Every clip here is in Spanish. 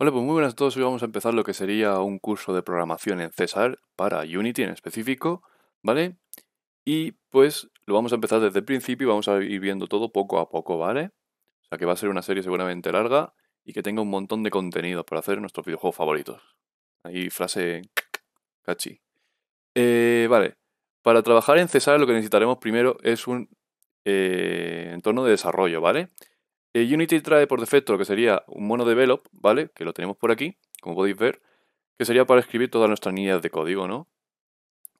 Hola, pues muy buenas a todos. Hoy vamos a empezar lo que sería un curso de programación en César para Unity en específico, ¿vale? Y pues lo vamos a empezar desde el principio y vamos a ir viendo todo poco a poco, ¿vale? O sea que va a ser una serie seguramente larga y que tenga un montón de contenido para hacer nuestros videojuegos favoritos. Ahí frase cachi. Eh, vale, para trabajar en César lo que necesitaremos primero es un eh, entorno de desarrollo, ¿vale? Eh, Unity trae por defecto lo que sería un mono develop, ¿vale? Que lo tenemos por aquí, como podéis ver, que sería para escribir todas nuestras líneas de código, ¿no?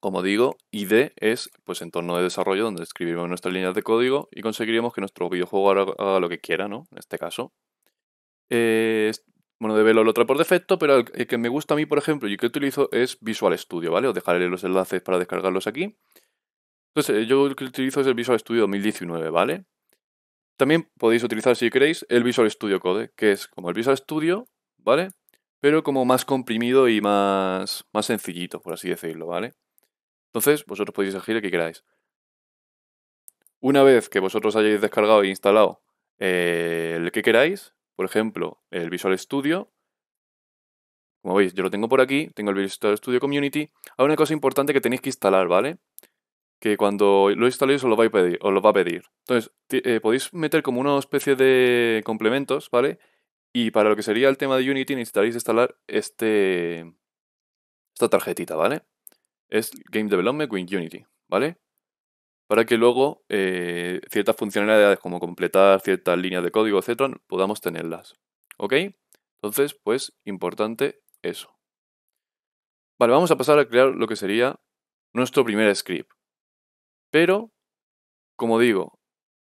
Como digo, ID es pues entorno de desarrollo donde escribimos nuestras líneas de código y conseguiremos que nuestro videojuego haga, lo que quiera, ¿no? En este caso. Eh, de lo trae por defecto, pero el, que me gusta a mí, por ejemplo, y que utilizo es Visual Studio, ¿vale? Os dejaré los enlaces para descargarlos aquí. Entonces, eh, yo lo que utilizo es el Visual Studio 2019, ¿vale? También podéis utilizar, si queréis, el Visual Studio Code, que es como el Visual Studio, ¿vale? Pero como más comprimido y más, más sencillito, por así decirlo, ¿vale? Entonces, vosotros podéis elegir el que queráis. Una vez que vosotros hayáis descargado e instalado eh, el que queráis, por ejemplo, el Visual Studio, como veis, yo lo tengo por aquí, tengo el Visual Studio Community. Hay una cosa importante que tenéis que instalar, ¿vale? que cuando lo instaléis os lo, va a pedir, os lo va a pedir. Entonces, eh, podéis meter como una especie de complementos, ¿vale? Y para lo que sería el tema de Unity necesitaréis instalar este, esta tarjetita, ¿vale? Es Game Development with Unity, ¿vale? Para que luego eh, ciertas funcionalidades como completar ciertas líneas de código, etcétera, podamos tenerlas. ¿Ok? Entonces, pues, importante eso. Vale, vamos a pasar a crear lo que sería nuestro primer script. Pero, como digo,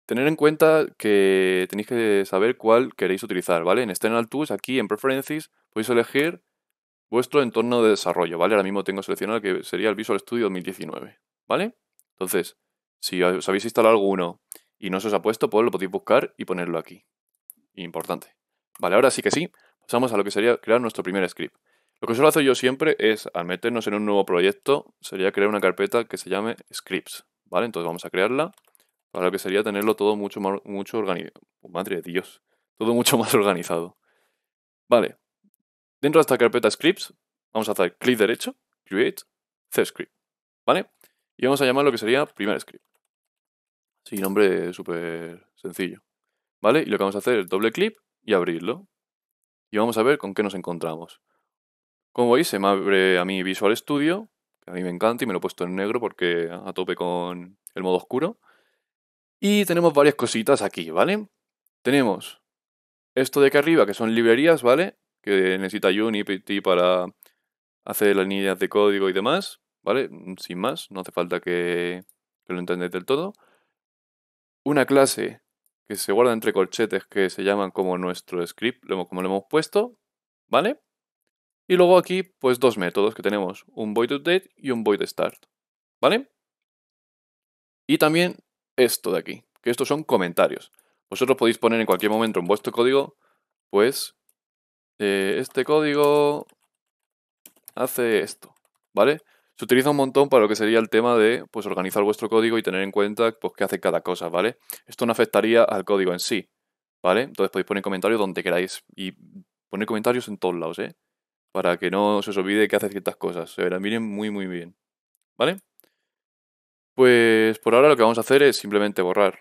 tener en cuenta que tenéis que saber cuál queréis utilizar, ¿vale? En External Tools, aquí en Preferences, podéis elegir vuestro entorno de desarrollo, ¿vale? Ahora mismo tengo seleccionado que sería el Visual Studio 2019, ¿vale? Entonces, si os habéis instalado alguno y no se os ha puesto, pues lo podéis buscar y ponerlo aquí. Importante. Vale, ahora sí que sí, pasamos a lo que sería crear nuestro primer script. Lo que solo hacer yo siempre es, al meternos en un nuevo proyecto, sería crear una carpeta que se llame scripts, ¿vale? Entonces vamos a crearla para lo que sería tenerlo todo mucho más mucho organizado. Oh, madre de Dios, todo mucho más organizado. Vale, dentro de esta carpeta scripts vamos a hacer clic derecho, create, script ¿vale? Y vamos a llamar lo que sería primer script. Sí, nombre súper sencillo, ¿vale? Y lo que vamos a hacer es doble clic y abrirlo. Y vamos a ver con qué nos encontramos. Como veis, se me abre a mi Visual Studio a mí me encanta y me lo he puesto en negro porque a tope con el modo oscuro. Y tenemos varias cositas aquí, ¿vale? Tenemos esto de aquí arriba, que son librerías, ¿vale? Que necesita Unity para hacer las líneas de código y demás, ¿vale? Sin más, no hace falta que, que lo entendáis del todo. Una clase que se guarda entre corchetes que se llaman como nuestro script, como lo hemos puesto, ¿vale? Y luego aquí, pues dos métodos que tenemos, un void update y un void start, ¿vale? Y también esto de aquí, que estos son comentarios. Vosotros podéis poner en cualquier momento en vuestro código, pues, eh, este código hace esto, ¿vale? Se utiliza un montón para lo que sería el tema de, pues, organizar vuestro código y tener en cuenta, pues, qué hace cada cosa, ¿vale? Esto no afectaría al código en sí, ¿vale? Entonces podéis poner comentarios donde queráis y poner comentarios en todos lados, ¿eh? para que no se os olvide que hace ciertas cosas. Se verán miren muy muy bien. ¿Vale? Pues por ahora lo que vamos a hacer es simplemente borrar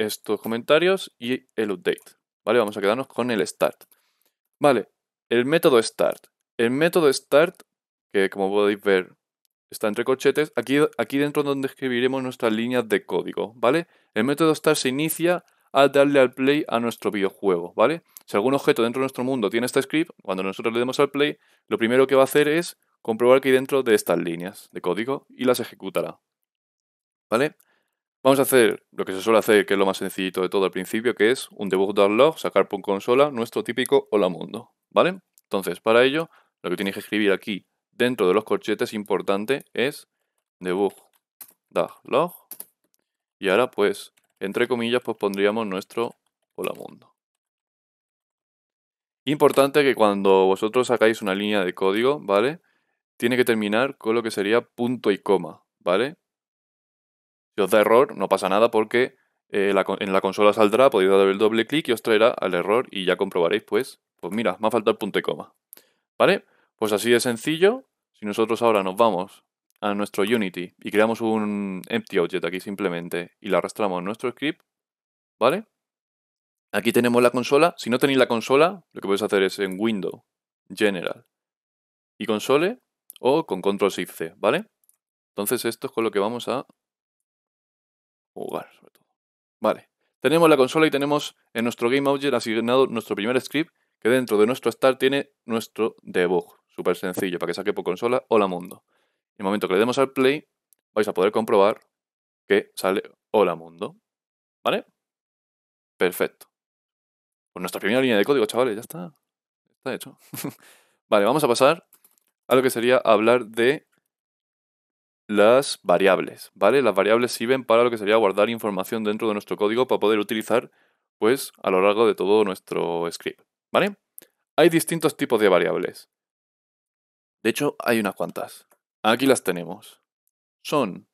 estos comentarios y el update. ¿Vale? Vamos a quedarnos con el start. Vale, el método start. El método start, que como podéis ver está entre corchetes, aquí, aquí dentro donde escribiremos nuestras líneas de código, ¿vale? El método start se inicia al darle al play a nuestro videojuego, ¿vale? Si algún objeto dentro de nuestro mundo tiene este script, cuando nosotros le demos al play, lo primero que va a hacer es comprobar que hay dentro de estas líneas de código y las ejecutará, ¿vale? Vamos a hacer lo que se suele hacer, que es lo más sencillito de todo al principio, que es un debug.log, sacar por consola nuestro típico hola mundo, ¿vale? Entonces, para ello, lo que tiene que escribir aquí dentro de los corchetes importante es debug.log y ahora pues entre comillas, pues pondríamos nuestro hola mundo. Importante que cuando vosotros sacáis una línea de código, ¿vale? Tiene que terminar con lo que sería punto y coma, ¿vale? Si os da error, no pasa nada porque eh, en la consola saldrá, podéis dar el doble clic y os traerá al error y ya comprobaréis, pues, pues mira, me ha faltado punto y coma. ¿Vale? Pues así de sencillo, si nosotros ahora nos vamos a nuestro Unity y creamos un empty object aquí simplemente y lo arrastramos a nuestro script, ¿vale? Aquí tenemos la consola. Si no tenéis la consola, lo que podéis hacer es en Window, General y Console o con Control Shift C, ¿vale? Entonces esto es con lo que vamos a jugar, sobre todo. Vale. Tenemos la consola y tenemos en nuestro Game Object asignado nuestro primer script que dentro de nuestro start tiene nuestro debug. Súper sencillo, para que saque por consola. Hola mundo. En el momento que le demos al play, vais a poder comprobar que sale Hola Mundo. ¿Vale? Perfecto. Pues nuestra primera línea de código, chavales, ya está. Está hecho. vale, vamos a pasar a lo que sería hablar de las variables, ¿vale? Las variables sirven para lo que sería guardar información dentro de nuestro código para poder utilizar, pues, a lo largo de todo nuestro script, ¿vale? Hay distintos tipos de variables. De hecho, hay unas cuantas. Aquí las tenemos. Son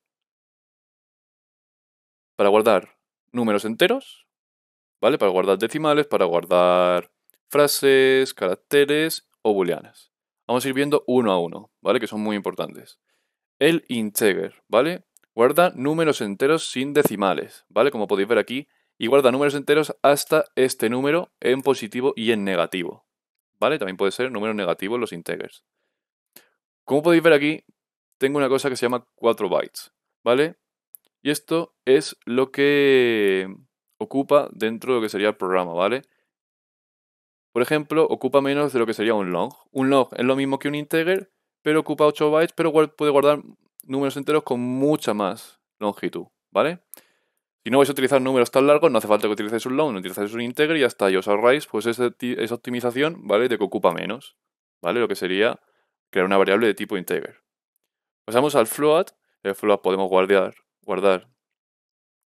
para guardar números enteros, ¿vale? Para guardar decimales, para guardar frases, caracteres o booleanas. Vamos a ir viendo uno a uno, ¿vale? Que son muy importantes. El integer, ¿vale? Guarda números enteros sin decimales, ¿vale? Como podéis ver aquí. Y guarda números enteros hasta este número en positivo y en negativo, ¿vale? También puede ser negativo en los integers. Como podéis ver aquí, tengo una cosa que se llama 4 bytes, ¿vale? Y esto es lo que ocupa dentro de lo que sería el programa, ¿vale? Por ejemplo, ocupa menos de lo que sería un long. Un long es lo mismo que un integer, pero ocupa 8 bytes, pero puede guardar números enteros con mucha más longitud, ¿vale? Si no vais a utilizar números tan largos, no hace falta que utilicéis un long, no utilizáis un integer y hasta ahí os ahorráis pues esa, esa optimización, ¿vale? De que ocupa menos, ¿vale? Lo que sería crear una variable de tipo integer. Pasamos al float. el float podemos guardar, guardar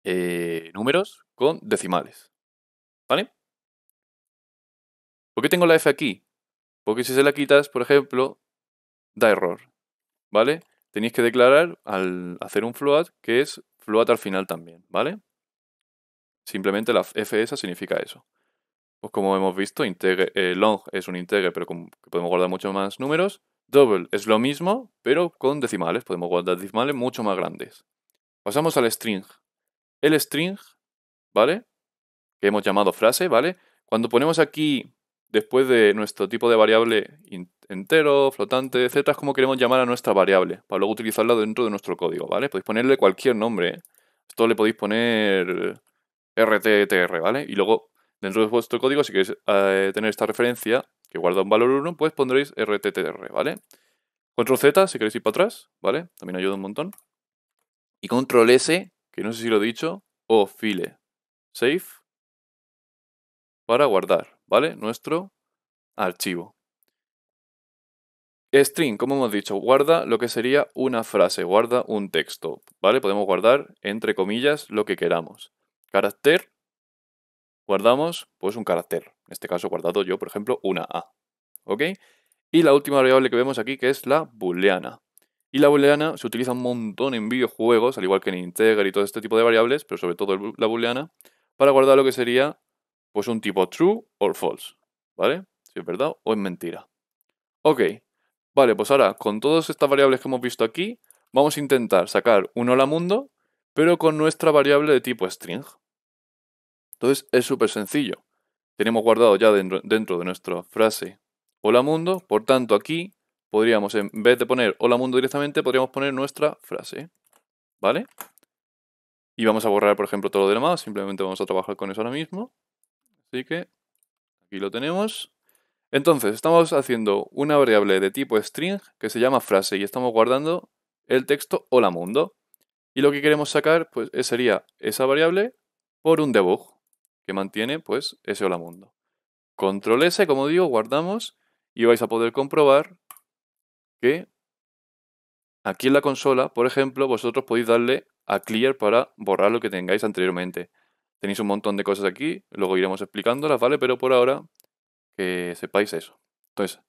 eh, números con decimales. ¿Vale? ¿Por qué tengo la F aquí? Porque si se la quitas, por ejemplo, da error. ¿Vale? Tenéis que declarar al hacer un float que es float al final también, ¿vale? Simplemente la F esa significa eso. Pues como hemos visto, eh, long es un integer, pero podemos guardar muchos más números. Double es lo mismo, pero con decimales. Podemos guardar decimales mucho más grandes. Pasamos al string. El string, ¿vale? Que hemos llamado frase, ¿vale? Cuando ponemos aquí, después de nuestro tipo de variable entero, flotante, etc. es como queremos llamar a nuestra variable, para luego utilizarla dentro de nuestro código, ¿vale? Podéis ponerle cualquier nombre. ¿eh? Esto le podéis poner rttr, ¿vale? Y luego, dentro de vuestro código, si queréis eh, tener esta referencia, que guarda un valor 1, pues pondréis rttr, ¿vale? Control Z si queréis ir para atrás, ¿vale? También ayuda un montón. Y control S, que no sé si lo he dicho, o file save para guardar, ¿vale? Nuestro archivo. String, como hemos dicho, guarda lo que sería una frase, guarda un texto, ¿vale? Podemos guardar, entre comillas, lo que queramos. Carácter, guardamos pues un carácter. En este caso he guardado yo, por ejemplo, una A. ¿Ok? Y la última variable que vemos aquí que es la booleana. Y la booleana se utiliza un montón en videojuegos, al igual que en Integer y todo este tipo de variables, pero sobre todo la booleana, para guardar lo que sería pues un tipo true o false, ¿vale? Si es verdad o es mentira. Ok, vale, pues ahora con todas estas variables que hemos visto aquí, vamos a intentar sacar un hola mundo, pero con nuestra variable de tipo string, entonces es súper sencillo. Tenemos guardado ya dentro, de nuestra frase hola mundo, por tanto aquí podríamos, en vez de poner hola mundo directamente, podríamos poner nuestra frase. ¿Vale? Y vamos a borrar, por ejemplo, todo lo demás. Simplemente vamos a trabajar con eso ahora mismo. Así que aquí lo tenemos. Entonces, estamos haciendo una variable de tipo string que se llama frase y estamos guardando el texto hola mundo. Y lo que queremos sacar pues, sería esa variable por un debug mantiene pues ese hola mundo. Control S, como digo, guardamos y vais a poder comprobar que aquí en la consola, por ejemplo, vosotros podéis darle a clear para borrar lo que tengáis anteriormente. Tenéis un montón de cosas aquí, luego iremos explicándolas, ¿vale? Pero por ahora que sepáis eso. Entonces,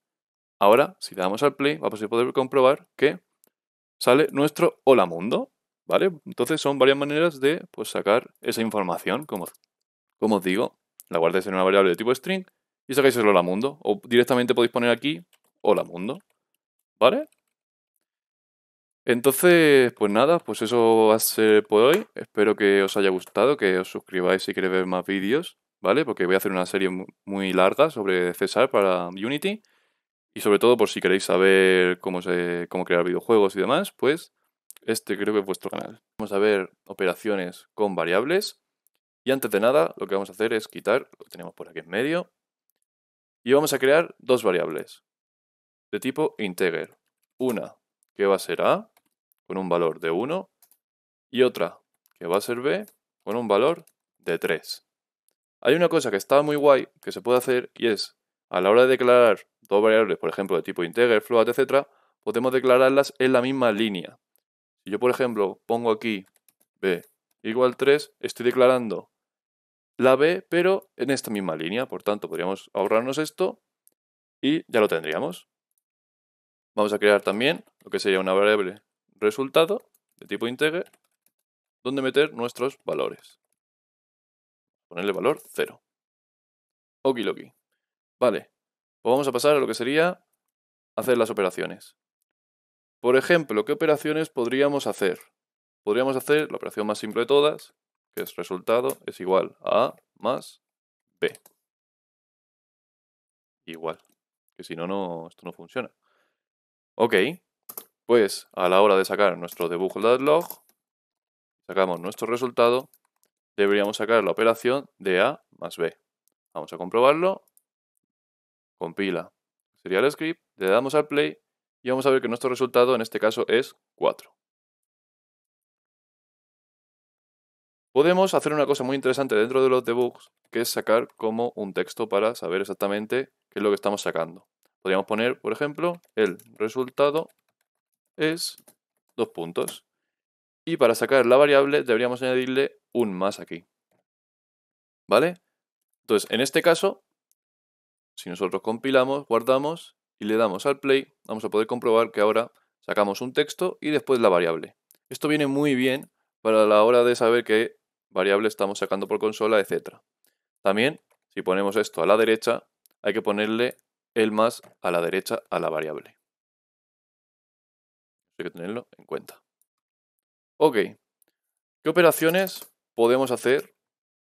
ahora si damos al play, vamos a poder comprobar que sale nuestro hola mundo, ¿vale? Entonces son varias maneras de pues, sacar esa información, como como os digo, la guardáis en una variable de tipo string y sacáis el hola mundo. O directamente podéis poner aquí hola mundo. ¿Vale? Entonces, pues nada, pues eso va a ser por hoy. Espero que os haya gustado, que os suscribáis si queréis ver más vídeos, ¿vale? Porque voy a hacer una serie muy larga sobre César para Unity. Y sobre todo, por si queréis saber cómo, cómo crear videojuegos y demás, pues este creo que es vuestro canal. Vamos a ver operaciones con variables. Y antes de nada, lo que vamos a hacer es quitar, lo tenemos por aquí en medio, y vamos a crear dos variables de tipo integer. Una que va a ser A, con un valor de 1, y otra que va a ser B, con un valor de 3. Hay una cosa que está muy guay que se puede hacer y es, a la hora de declarar dos variables, por ejemplo, de tipo integer, float, etc., podemos declararlas en la misma línea. Si yo, por ejemplo, pongo aquí B igual 3, estoy declarando la B, pero en esta misma línea. Por tanto, podríamos ahorrarnos esto y ya lo tendríamos. Vamos a crear también lo que sería una variable resultado de tipo integer, donde meter nuestros valores. Ponerle valor 0. Okiloki. Vale, pues vamos a pasar a lo que sería hacer las operaciones. Por ejemplo, ¿qué operaciones podríamos hacer? podríamos hacer la operación más simple de todas, que es resultado es igual a A más B. Igual, que si no, no esto no funciona. Ok, pues a la hora de sacar nuestro debug.log, sacamos nuestro resultado, deberíamos sacar la operación de A más B. Vamos a comprobarlo, compila, sería el script, le damos al play y vamos a ver que nuestro resultado en este caso es 4. Podemos hacer una cosa muy interesante dentro de los debugs, que es sacar como un texto para saber exactamente qué es lo que estamos sacando. Podríamos poner, por ejemplo, el resultado es dos puntos. Y para sacar la variable deberíamos añadirle un más aquí. ¿Vale? Entonces, en este caso, si nosotros compilamos, guardamos y le damos al play, vamos a poder comprobar que ahora sacamos un texto y después la variable. Esto viene muy bien para la hora de saber que variable estamos sacando por consola, etc. También, si ponemos esto a la derecha, hay que ponerle el más a la derecha a la variable. Hay que tenerlo en cuenta. Ok, ¿qué operaciones podemos hacer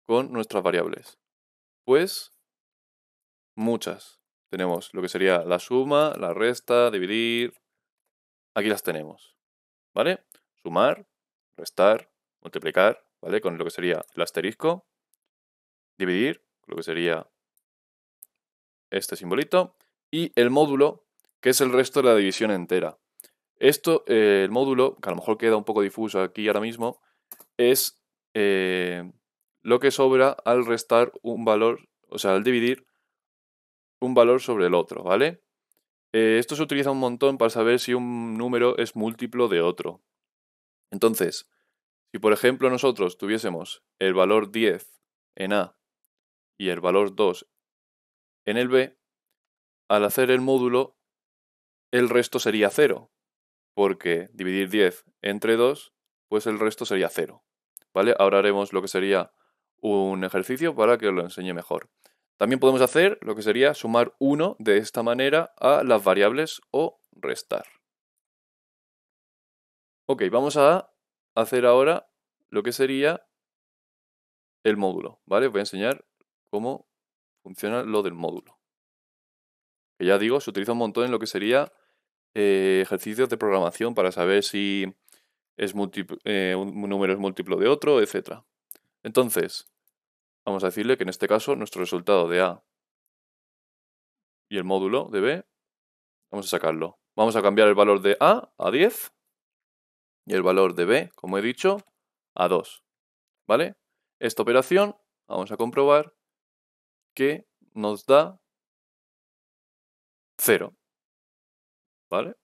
con nuestras variables? Pues muchas. Tenemos lo que sería la suma, la resta, dividir. Aquí las tenemos. ¿Vale? Sumar, restar, multiplicar, ¿vale? Con lo que sería el asterisco, dividir, lo que sería este simbolito, y el módulo, que es el resto de la división entera. Esto, eh, el módulo, que a lo mejor queda un poco difuso aquí ahora mismo, es eh, lo que sobra al restar un valor, o sea, al dividir un valor sobre el otro, ¿vale? Eh, esto se utiliza un montón para saber si un número es múltiplo de otro. Entonces, si por ejemplo nosotros tuviésemos el valor 10 en A y el valor 2 en el B, al hacer el módulo el resto sería 0, porque dividir 10 entre 2, pues el resto sería 0. ¿Vale? Ahora haremos lo que sería un ejercicio para que os lo enseñe mejor. También podemos hacer lo que sería sumar 1 de esta manera a las variables o restar. Ok, vamos a hacer ahora lo que sería el módulo, ¿vale? voy a enseñar cómo funciona lo del módulo. Que ya digo, se utiliza un montón en lo que sería eh, ejercicios de programación para saber si es eh, un número es múltiplo de otro, etc. Entonces, vamos a decirle que en este caso nuestro resultado de A y el módulo de B, vamos a sacarlo. Vamos a cambiar el valor de A a 10 y el valor de b, como he dicho, a 2. ¿Vale? Esta operación, vamos a comprobar que nos da 0. ¿Vale?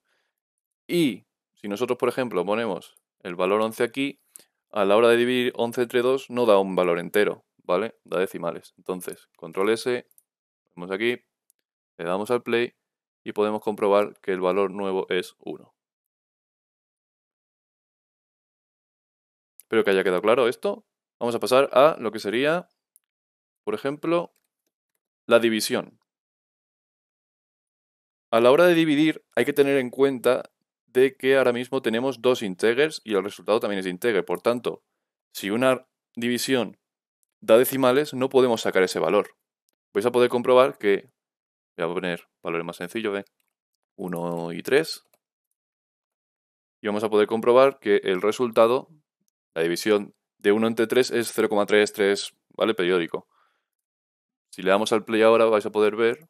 Y si nosotros, por ejemplo, ponemos el valor 11 aquí, a la hora de dividir 11 entre 2 no da un valor entero, ¿vale? Da decimales. Entonces, control S, vamos aquí, le damos al play y podemos comprobar que el valor nuevo es 1. Espero que haya quedado claro esto. Vamos a pasar a lo que sería, por ejemplo, la división. A la hora de dividir hay que tener en cuenta de que ahora mismo tenemos dos integers y el resultado también es integer. Por tanto, si una división da decimales, no podemos sacar ese valor. Vais a poder comprobar que, voy a poner valores más sencillos, de ¿eh? 1 y 3. Y vamos a poder comprobar que el resultado la división de 1 entre 3 es 0,33, ¿vale? Periódico. Si le damos al play ahora vais a poder ver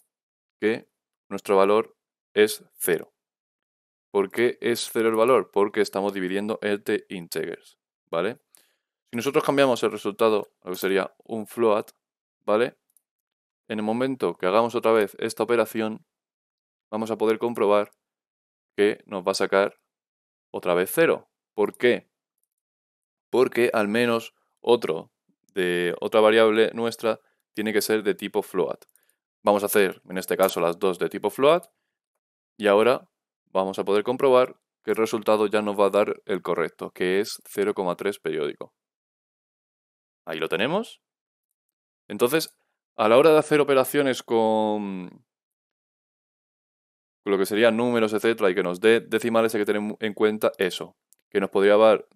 que nuestro valor es 0. ¿Por qué es 0 el valor? Porque estamos dividiendo entre integers, ¿vale? Si nosotros cambiamos el resultado, lo que sería un float, ¿vale? En el momento que hagamos otra vez esta operación, vamos a poder comprobar que nos va a sacar otra vez 0. ¿Por qué? porque al menos otro de otra variable nuestra tiene que ser de tipo float. Vamos a hacer en este caso las dos de tipo float y ahora vamos a poder comprobar que el resultado ya nos va a dar el correcto, que es 0,3 periódico. Ahí lo tenemos. Entonces, a la hora de hacer operaciones con lo que serían números, etcétera, y que nos dé decimales, hay que tener en cuenta eso que nos podría, dar,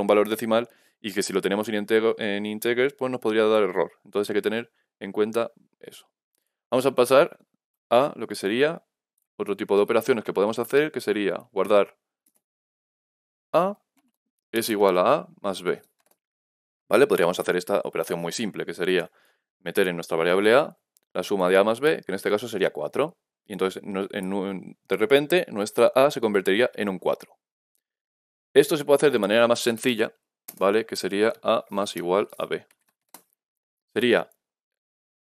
un valor decimal y que si lo tenemos en, integers, pues nos podría dar error. Entonces hay que tener en cuenta eso. Vamos a pasar a lo que sería otro tipo de operaciones que podemos hacer, que sería guardar A es igual a A más B. ¿Vale? Podríamos hacer esta operación muy simple, que sería meter en nuestra variable A la suma de A más B, que en este caso sería 4. Y entonces, de repente, nuestra A se convertiría en un 4. Esto se puede hacer de manera más sencilla, ¿vale? Que sería A más igual a B. Sería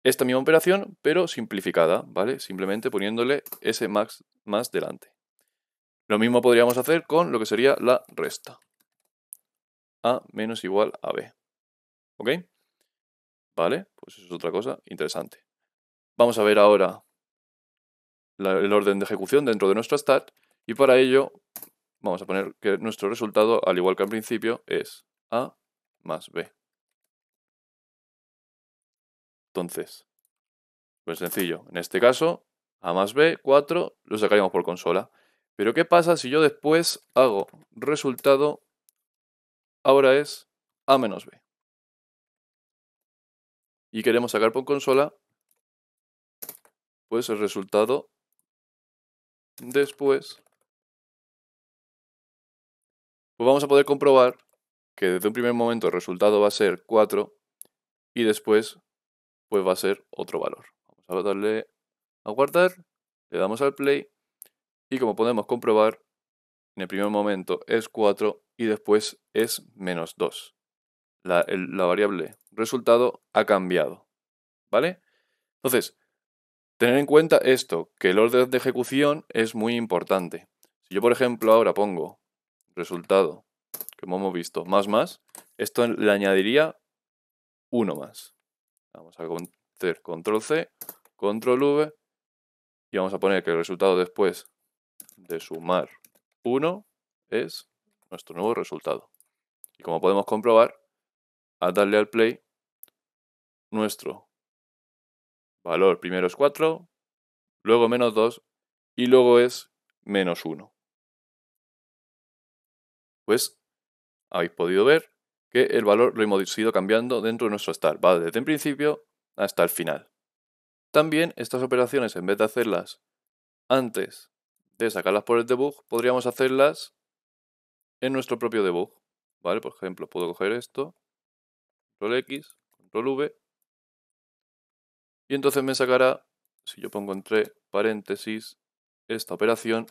esta misma operación, pero simplificada, ¿vale? Simplemente poniéndole ese max más delante. Lo mismo podríamos hacer con lo que sería la resta. A menos igual a B. ¿Ok? ¿Vale? Pues eso es otra cosa interesante. Vamos a ver ahora el orden de ejecución dentro de nuestra start y para ello vamos a poner que nuestro resultado, al igual que al principio, es A más B. Entonces, pues sencillo, en este caso, A más B, 4, lo sacaríamos por consola. Pero ¿qué pasa si yo después hago resultado, ahora es A menos B? Y queremos sacar por consola, pues el resultado después pues vamos a poder comprobar que desde un primer momento el resultado va a ser 4 y después pues va a ser otro valor. Vamos a darle a guardar, le damos al play y como podemos comprobar en el primer momento es 4 y después es menos 2. La, la variable resultado ha cambiado. ¿Vale? Entonces, tener en cuenta esto, que el orden de ejecución es muy importante. Si yo, por ejemplo, ahora pongo resultado, como hemos visto, más más, esto le añadiría uno más. Vamos a hacer control C, control V y vamos a poner que el resultado después de sumar 1 es nuestro nuevo resultado. Y como podemos comprobar, al darle al play, nuestro valor primero es 4, luego menos 2 y luego es menos 1 pues habéis podido ver que el valor lo hemos ido cambiando dentro de nuestro star, va desde el principio hasta el final. También estas operaciones, en vez de hacerlas antes de sacarlas por el debug, podríamos hacerlas en nuestro propio debug. ¿Vale? Por ejemplo, puedo coger esto, control X, control V, y entonces me sacará, si yo pongo entre paréntesis esta operación,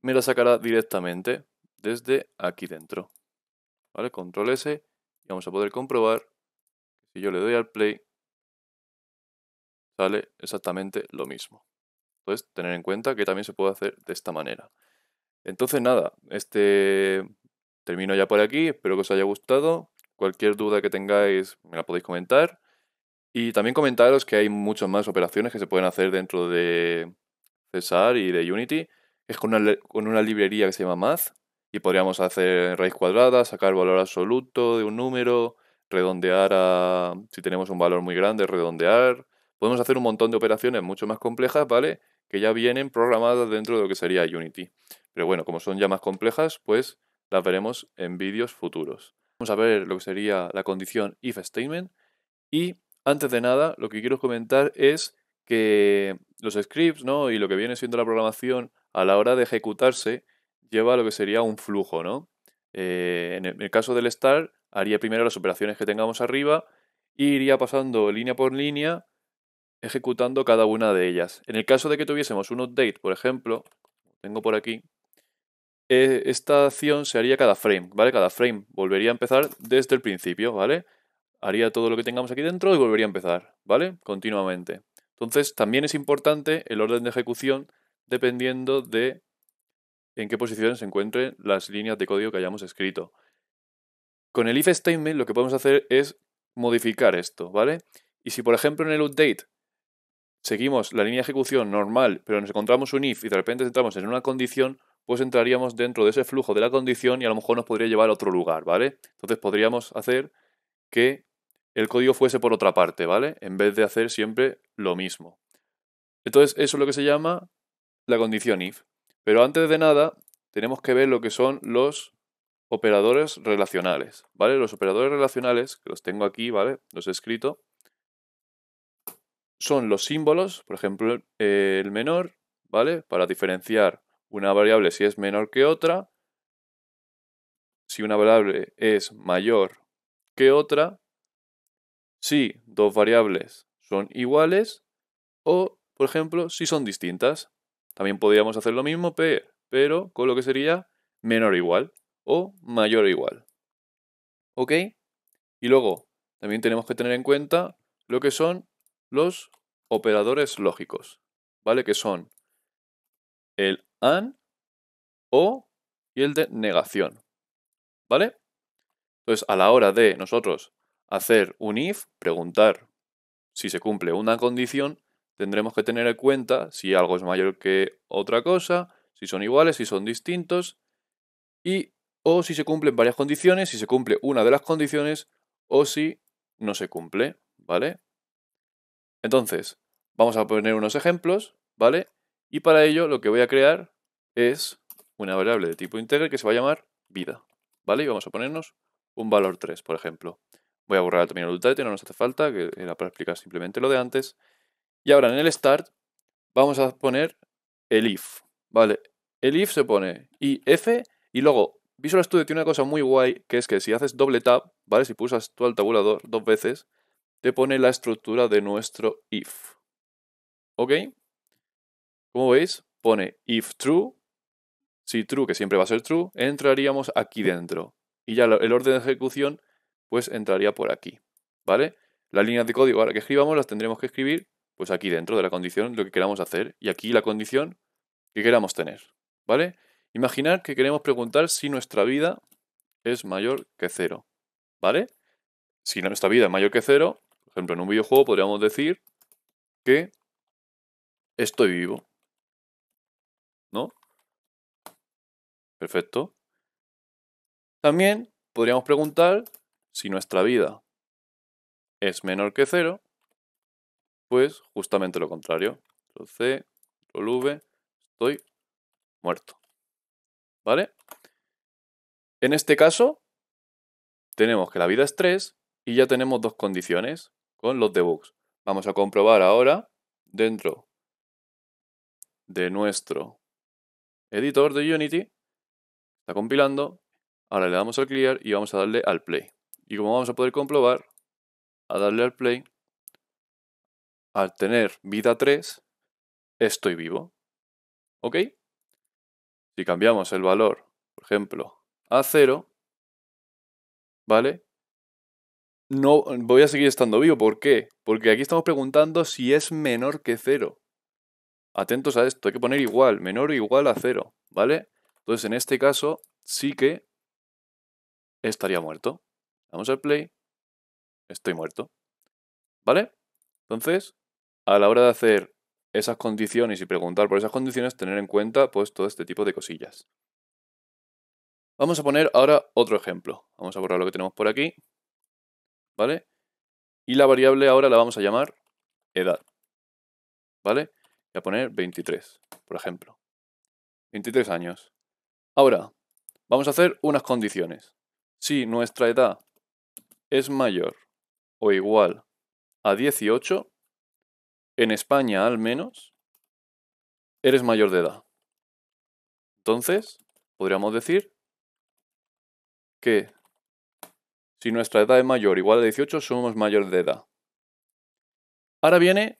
me la sacará directamente desde aquí dentro. ¿Vale? Control S y vamos a poder comprobar que si yo le doy al play sale exactamente lo mismo. Entonces, tener en cuenta que también se puede hacer de esta manera. Entonces, nada, este termino ya por aquí. Espero que os haya gustado. Cualquier duda que tengáis me la podéis comentar. Y también comentaros que hay muchas más operaciones que se pueden hacer dentro de César y de Unity. Es con una, con una librería que se llama Math, y podríamos hacer raíz cuadrada, sacar valor absoluto de un número, redondear a... si tenemos un valor muy grande, redondear. Podemos hacer un montón de operaciones mucho más complejas, ¿vale? Que ya vienen programadas dentro de lo que sería Unity. Pero bueno, como son ya más complejas, pues las veremos en vídeos futuros. Vamos a ver lo que sería la condición if statement. Y antes de nada, lo que quiero comentar es que los scripts ¿no? y lo que viene siendo la programación a la hora de ejecutarse lleva lo que sería un flujo, ¿no? Eh, en el caso del star, haría primero las operaciones que tengamos arriba e iría pasando línea por línea ejecutando cada una de ellas. En el caso de que tuviésemos un update, por ejemplo, tengo por aquí, eh, esta acción se haría cada frame, ¿vale? Cada frame volvería a empezar desde el principio, ¿vale? Haría todo lo que tengamos aquí dentro y volvería a empezar, ¿vale? Continuamente. Entonces, también es importante el orden de ejecución dependiendo de en qué posiciones se encuentren las líneas de código que hayamos escrito. Con el if statement lo que podemos hacer es modificar esto, ¿vale? Y si por ejemplo en el update seguimos la línea de ejecución normal, pero nos encontramos un if y de repente entramos en una condición, pues entraríamos dentro de ese flujo de la condición y a lo mejor nos podría llevar a otro lugar, ¿vale? Entonces podríamos hacer que el código fuese por otra parte, ¿vale? En vez de hacer siempre lo mismo. Entonces eso es lo que se llama la condición if. Pero antes de nada, tenemos que ver lo que son los operadores relacionales, ¿vale? Los operadores relacionales, que los tengo aquí, ¿vale? Los he escrito, son los símbolos, por ejemplo, el menor, ¿vale? Para diferenciar una variable si es menor que otra, si una variable es mayor que otra, si dos variables son iguales o, por ejemplo, si son distintas. También podríamos hacer lo mismo pero con lo que sería menor o igual o mayor o igual. ¿Ok? Y luego también tenemos que tener en cuenta lo que son los operadores lógicos, ¿vale? Que son el AN, O y el de negación, ¿vale? Entonces, a la hora de nosotros hacer un if, preguntar si se cumple una condición, tendremos que tener en cuenta si algo es mayor que otra cosa, si son iguales, si son distintos y o si se cumplen varias condiciones, si se cumple una de las condiciones o si no se cumple, ¿vale? Entonces, vamos a poner unos ejemplos, ¿vale? Y para ello lo que voy a crear es una variable de tipo integer que se va a llamar vida, ¿vale? Y vamos a ponernos un valor 3, por ejemplo. Voy a borrar también terminal que no nos hace falta, que era para explicar simplemente lo de antes. Y ahora en el start vamos a poner el if, ¿vale? El if se pone if y luego Visual Studio tiene una cosa muy guay que es que si haces doble tap, ¿vale? Si pulsas tú al tabulador dos veces, te pone la estructura de nuestro if. ¿Ok? Como veis, pone if true. Si true, que siempre va a ser true, entraríamos aquí dentro. Y ya el orden de ejecución, pues entraría por aquí. ¿Vale? Las líneas de código ahora que escribamos las tendremos que escribir pues aquí dentro de la condición lo que queramos hacer y aquí la condición que queramos tener, ¿vale? Imaginar que queremos preguntar si nuestra vida es mayor que cero, ¿vale? Si nuestra vida es mayor que cero, por ejemplo, en un videojuego podríamos decir que estoy vivo, ¿no? Perfecto. También podríamos preguntar si nuestra vida es menor que cero, pues justamente lo contrario. Lo C, lo V, estoy muerto. ¿Vale? En este caso, tenemos que la vida es 3 y ya tenemos dos condiciones con los debugs. Vamos a comprobar ahora dentro de nuestro editor de Unity. Está compilando. Ahora le damos al clear y vamos a darle al play. Y como vamos a poder comprobar, a darle al play al tener vida 3, estoy vivo. ¿Ok? Si cambiamos el valor, por ejemplo, a 0, ¿vale? No voy a seguir estando vivo. ¿Por qué? Porque aquí estamos preguntando si es menor que 0. Atentos a esto, hay que poner igual, menor o igual a 0, ¿vale? Entonces en este caso sí que estaría muerto. Vamos al play, estoy muerto. ¿Vale? Entonces, a la hora de hacer esas condiciones y preguntar por esas condiciones, tener en cuenta pues todo este tipo de cosillas. Vamos a poner ahora otro ejemplo. Vamos a borrar lo que tenemos por aquí. ¿Vale? Y la variable ahora la vamos a llamar edad. ¿Vale? Y a poner 23, por ejemplo. 23 años. Ahora, vamos a hacer unas condiciones. Si nuestra edad es mayor o igual a 18, en España al menos, eres mayor de edad. Entonces, podríamos decir que si nuestra edad es mayor igual a 18, somos mayor de edad. Ahora viene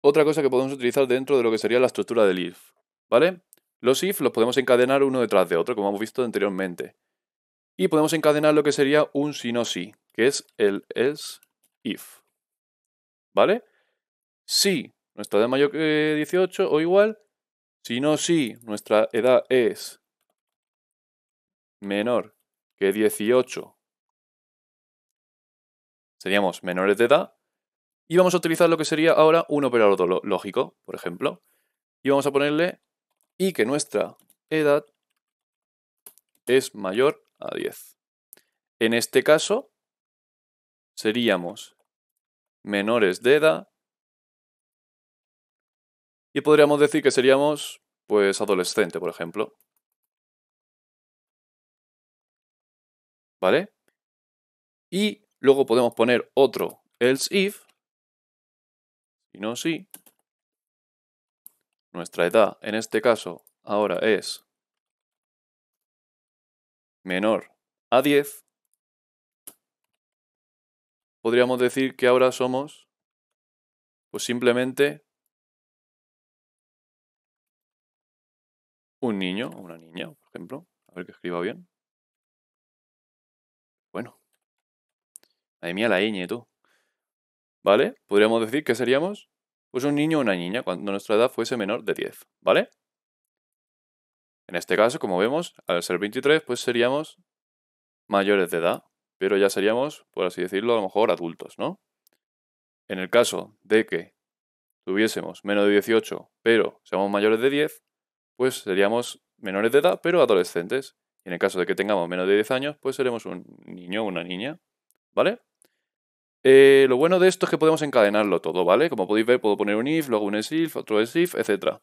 otra cosa que podemos utilizar dentro de lo que sería la estructura del if, ¿vale? Los if los podemos encadenar uno detrás de otro, como hemos visto anteriormente. Y podemos encadenar lo que sería un si no si, que es el else if. ¿Vale? Si nuestra edad es mayor que 18 o igual, si no, si nuestra edad es menor que 18, seríamos menores de edad. Y vamos a utilizar lo que sería ahora un operador lógico, por ejemplo. Y vamos a ponerle y que nuestra edad es mayor a 10. En este caso, seríamos menores de edad y podríamos decir que seríamos, pues, adolescente, por ejemplo. ¿Vale? Y luego podemos poner otro else if, Si no si. Nuestra edad, en este caso, ahora es menor a 10. Podríamos decir que ahora somos, pues simplemente, un niño o una niña, por ejemplo. A ver que escriba bien. Bueno. Madre mía, la ñ, tú. ¿Vale? Podríamos decir que seríamos pues un niño o una niña cuando nuestra edad fuese menor de 10, ¿vale? En este caso, como vemos, al ser 23, pues seríamos mayores de edad, pero ya seríamos, por así decirlo, a lo mejor adultos, ¿no? En el caso de que tuviésemos menos de 18, pero seamos mayores de 10, pues seríamos menores de edad, pero adolescentes. Y en el caso de que tengamos menos de 10 años, pues seremos un niño o una niña, ¿vale? Eh, lo bueno de esto es que podemos encadenarlo todo, ¿vale? Como podéis ver, puedo poner un if, luego un if, otro if, etc.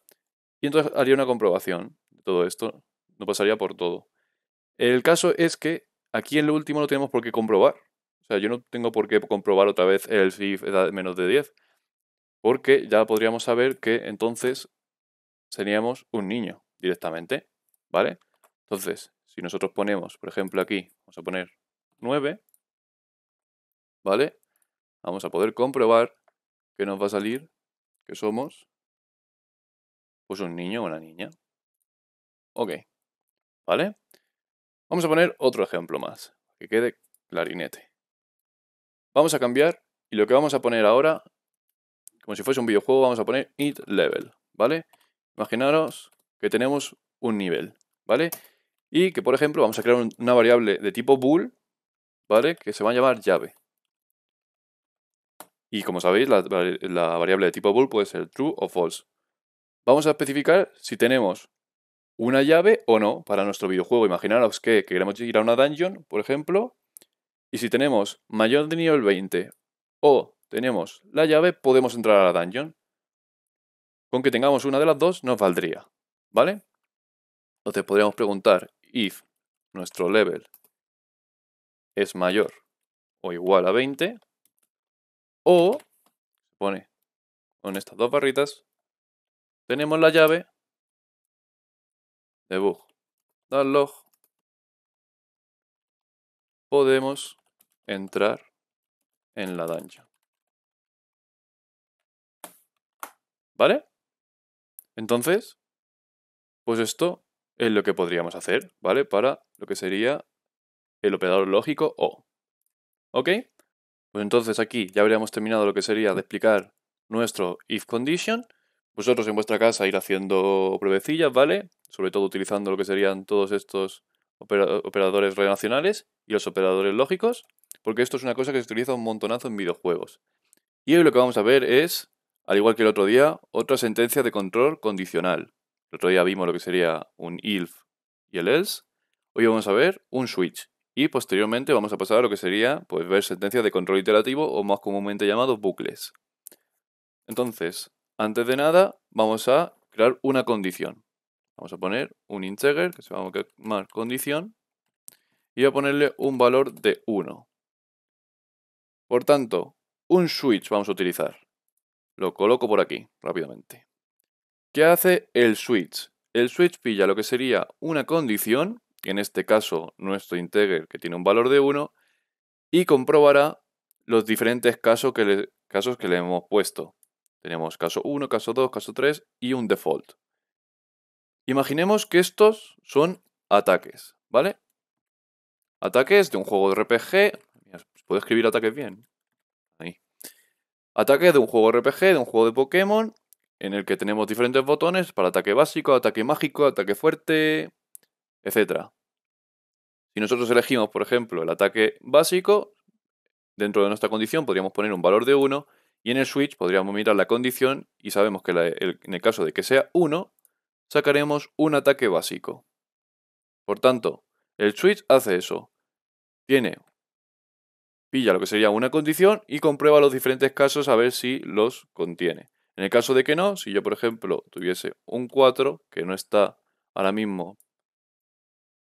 Y entonces haría una comprobación de todo esto. No pasaría por todo. El caso es que aquí en lo último no tenemos por qué comprobar. O sea, yo no tengo por qué comprobar otra vez el if edad menos de 10. Porque ya podríamos saber que entonces seríamos un niño directamente, ¿vale? Entonces, si nosotros ponemos, por ejemplo, aquí, vamos a poner 9, ¿vale? Vamos a poder comprobar que nos va a salir que somos pues un niño o una niña. Ok, ¿vale? Vamos a poner otro ejemplo más, que quede clarinete. Vamos a cambiar y lo que vamos a poner ahora, como si fuese un videojuego, vamos a poner it level, ¿vale? Imaginaros que tenemos un nivel, ¿vale? Y que, por ejemplo, vamos a crear una variable de tipo bool, ¿vale? Que se va a llamar llave. Y como sabéis, la, variable de tipo bool puede ser true o false. Vamos a especificar si tenemos una llave o no para nuestro videojuego. Imaginaros que, que queremos ir a una dungeon, por ejemplo, y si tenemos mayor de nivel 20 o tenemos la llave, podemos entrar a la dungeon. Con que tengamos una de las dos nos valdría, ¿vale? Entonces podríamos preguntar if nuestro level es mayor o igual a 20 o, pone con estas dos barritas, tenemos la llave debug log podemos entrar en la dancha. ¿Vale? Entonces, pues esto es lo que podríamos hacer, ¿vale? Para lo que sería el operador lógico O. ¿Ok? Pues entonces aquí ya habríamos terminado lo que sería de explicar nuestro if condition. Vosotros en vuestra casa ir haciendo pruebecillas, ¿vale? Sobre todo utilizando lo que serían todos estos operadores relacionales y los operadores lógicos, porque esto es una cosa que se utiliza un montonazo en videojuegos. Y hoy lo que vamos a ver es al igual que el otro día, otra sentencia de control condicional. El otro día vimos lo que sería un if y el else. Hoy vamos a ver un switch. Y posteriormente vamos a pasar a lo que sería pues, ver sentencias de control iterativo o más comúnmente llamados bucles. Entonces, antes de nada, vamos a crear una condición. Vamos a poner un integer, que se va a llamar condición, y voy a ponerle un valor de 1. Por tanto, un switch vamos a utilizar. Lo coloco por aquí, rápidamente. ¿Qué hace el switch? El switch pilla lo que sería una condición, en este caso nuestro integer que tiene un valor de 1, y comprobará los diferentes casos que le, casos que le hemos puesto. Tenemos caso 1, caso 2, caso 3 y un default. Imaginemos que estos son ataques, ¿vale? Ataques de un juego de RPG. Puedo escribir ataques bien. Ataque de un juego RPG, de un juego de Pokémon, en el que tenemos diferentes botones para ataque básico, ataque mágico, ataque fuerte, etc. Si nosotros elegimos, por ejemplo, el ataque básico, dentro de nuestra condición podríamos poner un valor de 1 y en el switch podríamos mirar la condición y sabemos que en el caso de que sea 1, sacaremos un ataque básico. Por tanto, el switch hace eso. Tiene Pilla lo que sería una condición y comprueba los diferentes casos a ver si los contiene. En el caso de que no, si yo por ejemplo tuviese un 4 que no está ahora mismo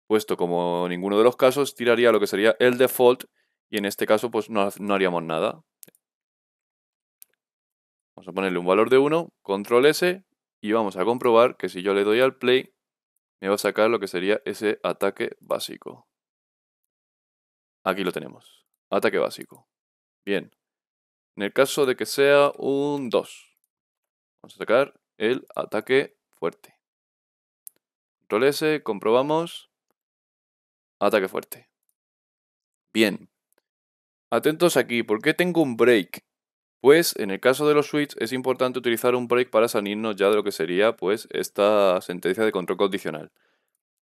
puesto como ninguno de los casos, tiraría lo que sería el default y en este caso pues no, no haríamos nada. Vamos a ponerle un valor de 1, control S y vamos a comprobar que si yo le doy al play me va a sacar lo que sería ese ataque básico. Aquí lo tenemos. Ataque básico. Bien. En el caso de que sea un 2, vamos a sacar el ataque fuerte. Control S, comprobamos. Ataque fuerte. Bien. Atentos aquí, ¿por qué tengo un break? Pues en el caso de los switches es importante utilizar un break para salirnos ya de lo que sería pues esta sentencia de control condicional.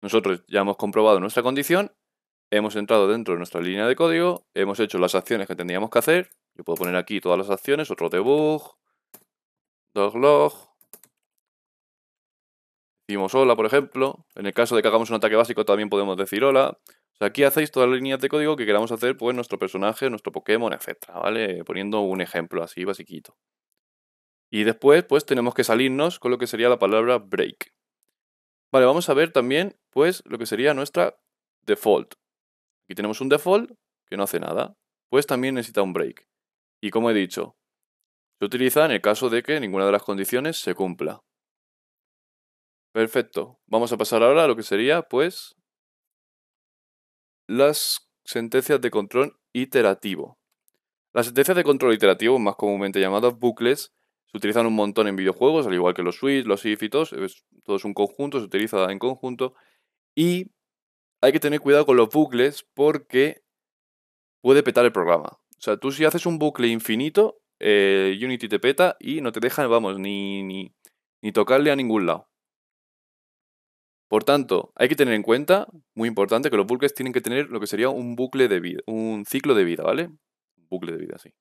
Nosotros ya hemos comprobado nuestra condición hemos entrado dentro de nuestra línea de código, hemos hecho las acciones que tendríamos que hacer. Yo puedo poner aquí todas las acciones, otro debug, dos doglog. Dimos hola, por ejemplo. En el caso de que hagamos un ataque básico también podemos decir hola. aquí hacéis todas las líneas de código que queramos hacer pues nuestro personaje, nuestro Pokémon, etcétera, ¿vale? Poniendo un ejemplo así basiquito. Y después pues tenemos que salirnos con lo que sería la palabra break. Vale, vamos a ver también pues lo que sería nuestra default. Aquí tenemos un default que no hace nada, pues también necesita un break. Y como he dicho, se utiliza en el caso de que ninguna de las condiciones se cumpla. Perfecto. Vamos a pasar ahora a lo que sería, pues, las sentencias de control iterativo. Las sentencias de control iterativo, más comúnmente llamadas bucles, se utilizan un montón en videojuegos, al igual que los switch, los if y todo es un conjunto, se utiliza en conjunto. Y hay que tener cuidado con los bucles porque puede petar el programa. O sea, tú si haces un bucle infinito, Unity te peta y no te deja, vamos, ni, ni, ni tocarle a ningún lado. Por tanto, hay que tener en cuenta, muy importante, que los bucles tienen que tener lo que sería un bucle de vida, un ciclo de vida, ¿vale? Un bucle de vida, sí.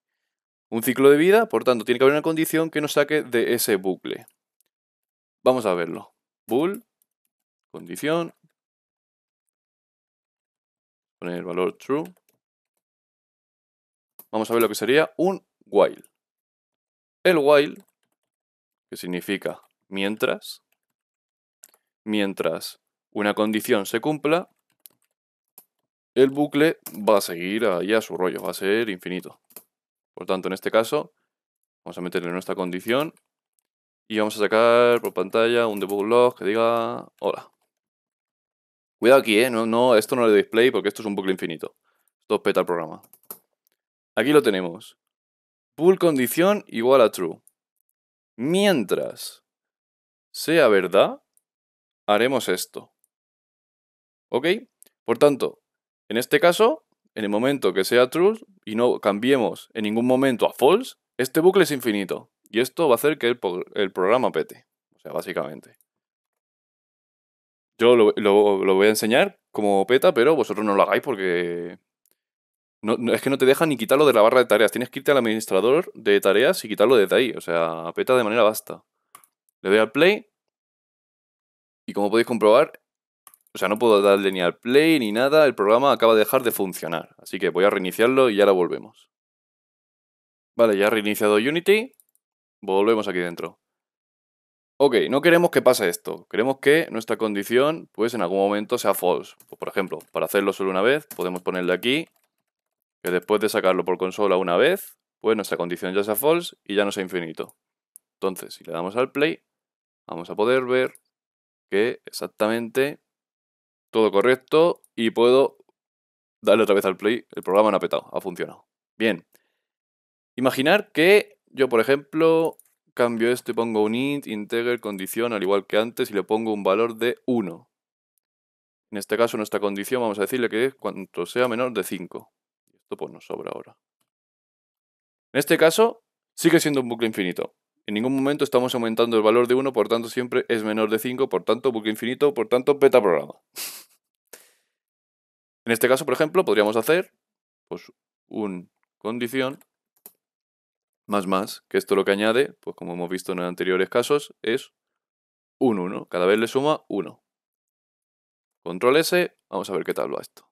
Un ciclo de vida, por tanto, tiene que haber una condición que nos saque de ese bucle. Vamos a verlo. Bool, condición, poner el valor true. Vamos a ver lo que sería un while. El while, que significa mientras, mientras una condición se cumpla, el bucle va a seguir ahí a su rollo, va a ser infinito. Por tanto, en este caso, vamos a meterle nuestra condición y vamos a sacar por pantalla un debug log que diga hola. Cuidado aquí, eh, No, esto no le doy porque esto es un bucle infinito. Esto peta el programa. Aquí lo tenemos. Pull condición igual a true. Mientras sea verdad, haremos esto. ¿Ok? Por tanto, en este caso, en el momento que sea true y no cambiemos en ningún momento a false, este bucle es infinito. Y esto va a hacer que el, el programa pete. O sea, básicamente yo lo, voy a enseñar como peta, pero vosotros no lo hagáis porque es que no te deja ni quitarlo de la barra de tareas. Tienes que irte al administrador de tareas y quitarlo desde ahí. O sea, peta de manera basta. Le doy al play. Y como podéis comprobar, o sea, no puedo darle ni al play ni nada. El programa acaba de dejar de funcionar. Así que voy a reiniciarlo y ya ahora volvemos. Vale, ya ha reiniciado Unity. Volvemos aquí dentro ok, no queremos que pase esto, queremos que nuestra condición pues en algún momento sea false. Pues, por ejemplo, para hacerlo solo una vez, podemos ponerle aquí que después de sacarlo por consola una vez, pues nuestra condición ya sea false y ya no sea infinito. Entonces, si le damos al play, vamos a poder ver que exactamente todo correcto y puedo darle otra vez al play. El programa no ha petado, ha funcionado. Bien. Imaginar que yo, por ejemplo, cambio este, pongo un int, integer, condición, al igual que antes, y le pongo un valor de 1. En este caso, nuestra condición, vamos a decirle que es cuanto sea menor de 5. Esto pues nos sobra ahora. En este caso, sigue siendo un bucle infinito. En ningún momento estamos aumentando el valor de 1, por tanto siempre es menor de 5, por tanto bucle infinito, por tanto beta programa. en este caso, por ejemplo, podríamos hacer pues, un condición más más, que esto lo que añade, pues como hemos visto en anteriores casos, es un 1, cada vez le suma 1. Control S, vamos a ver qué tal va esto.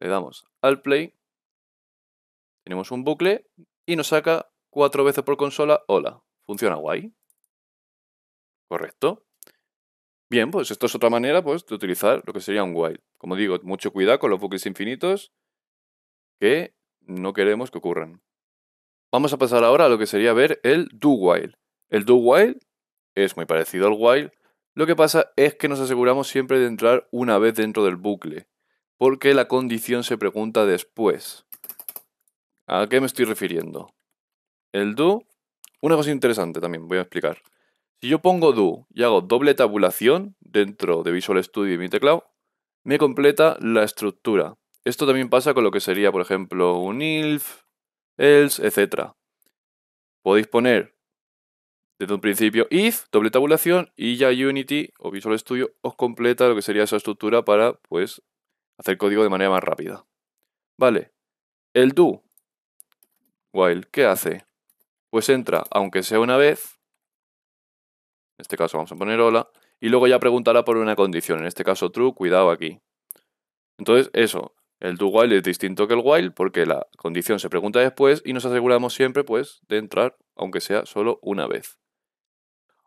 Le damos al play, tenemos un bucle y nos saca cuatro veces por consola, hola, funciona guay. Correcto. Bien, pues esto es otra manera pues, de utilizar lo que sería un while. Como digo, mucho cuidado con los bucles infinitos que no queremos que ocurran. Vamos a pasar ahora a lo que sería ver el do while. El do while es muy parecido al while, lo que pasa es que nos aseguramos siempre de entrar una vez dentro del bucle, porque la condición se pregunta después. ¿A qué me estoy refiriendo? El do, una cosa interesante también, voy a explicar. Si yo pongo do y hago doble tabulación dentro de Visual Studio y mi teclado, me completa la estructura. Esto también pasa con lo que sería, por ejemplo, un if else, etcétera. Podéis poner desde un principio if, doble tabulación, y ya Unity o Visual Studio os completa lo que sería esa estructura para pues, hacer código de manera más rápida. Vale, el do, while, ¿qué hace? Pues entra, aunque sea una vez, en este caso vamos a poner hola, y luego ya preguntará por una condición, en este caso true, cuidado aquí. Entonces, eso, el do while es distinto que el while porque la condición se pregunta después y nos aseguramos siempre pues de entrar aunque sea solo una vez.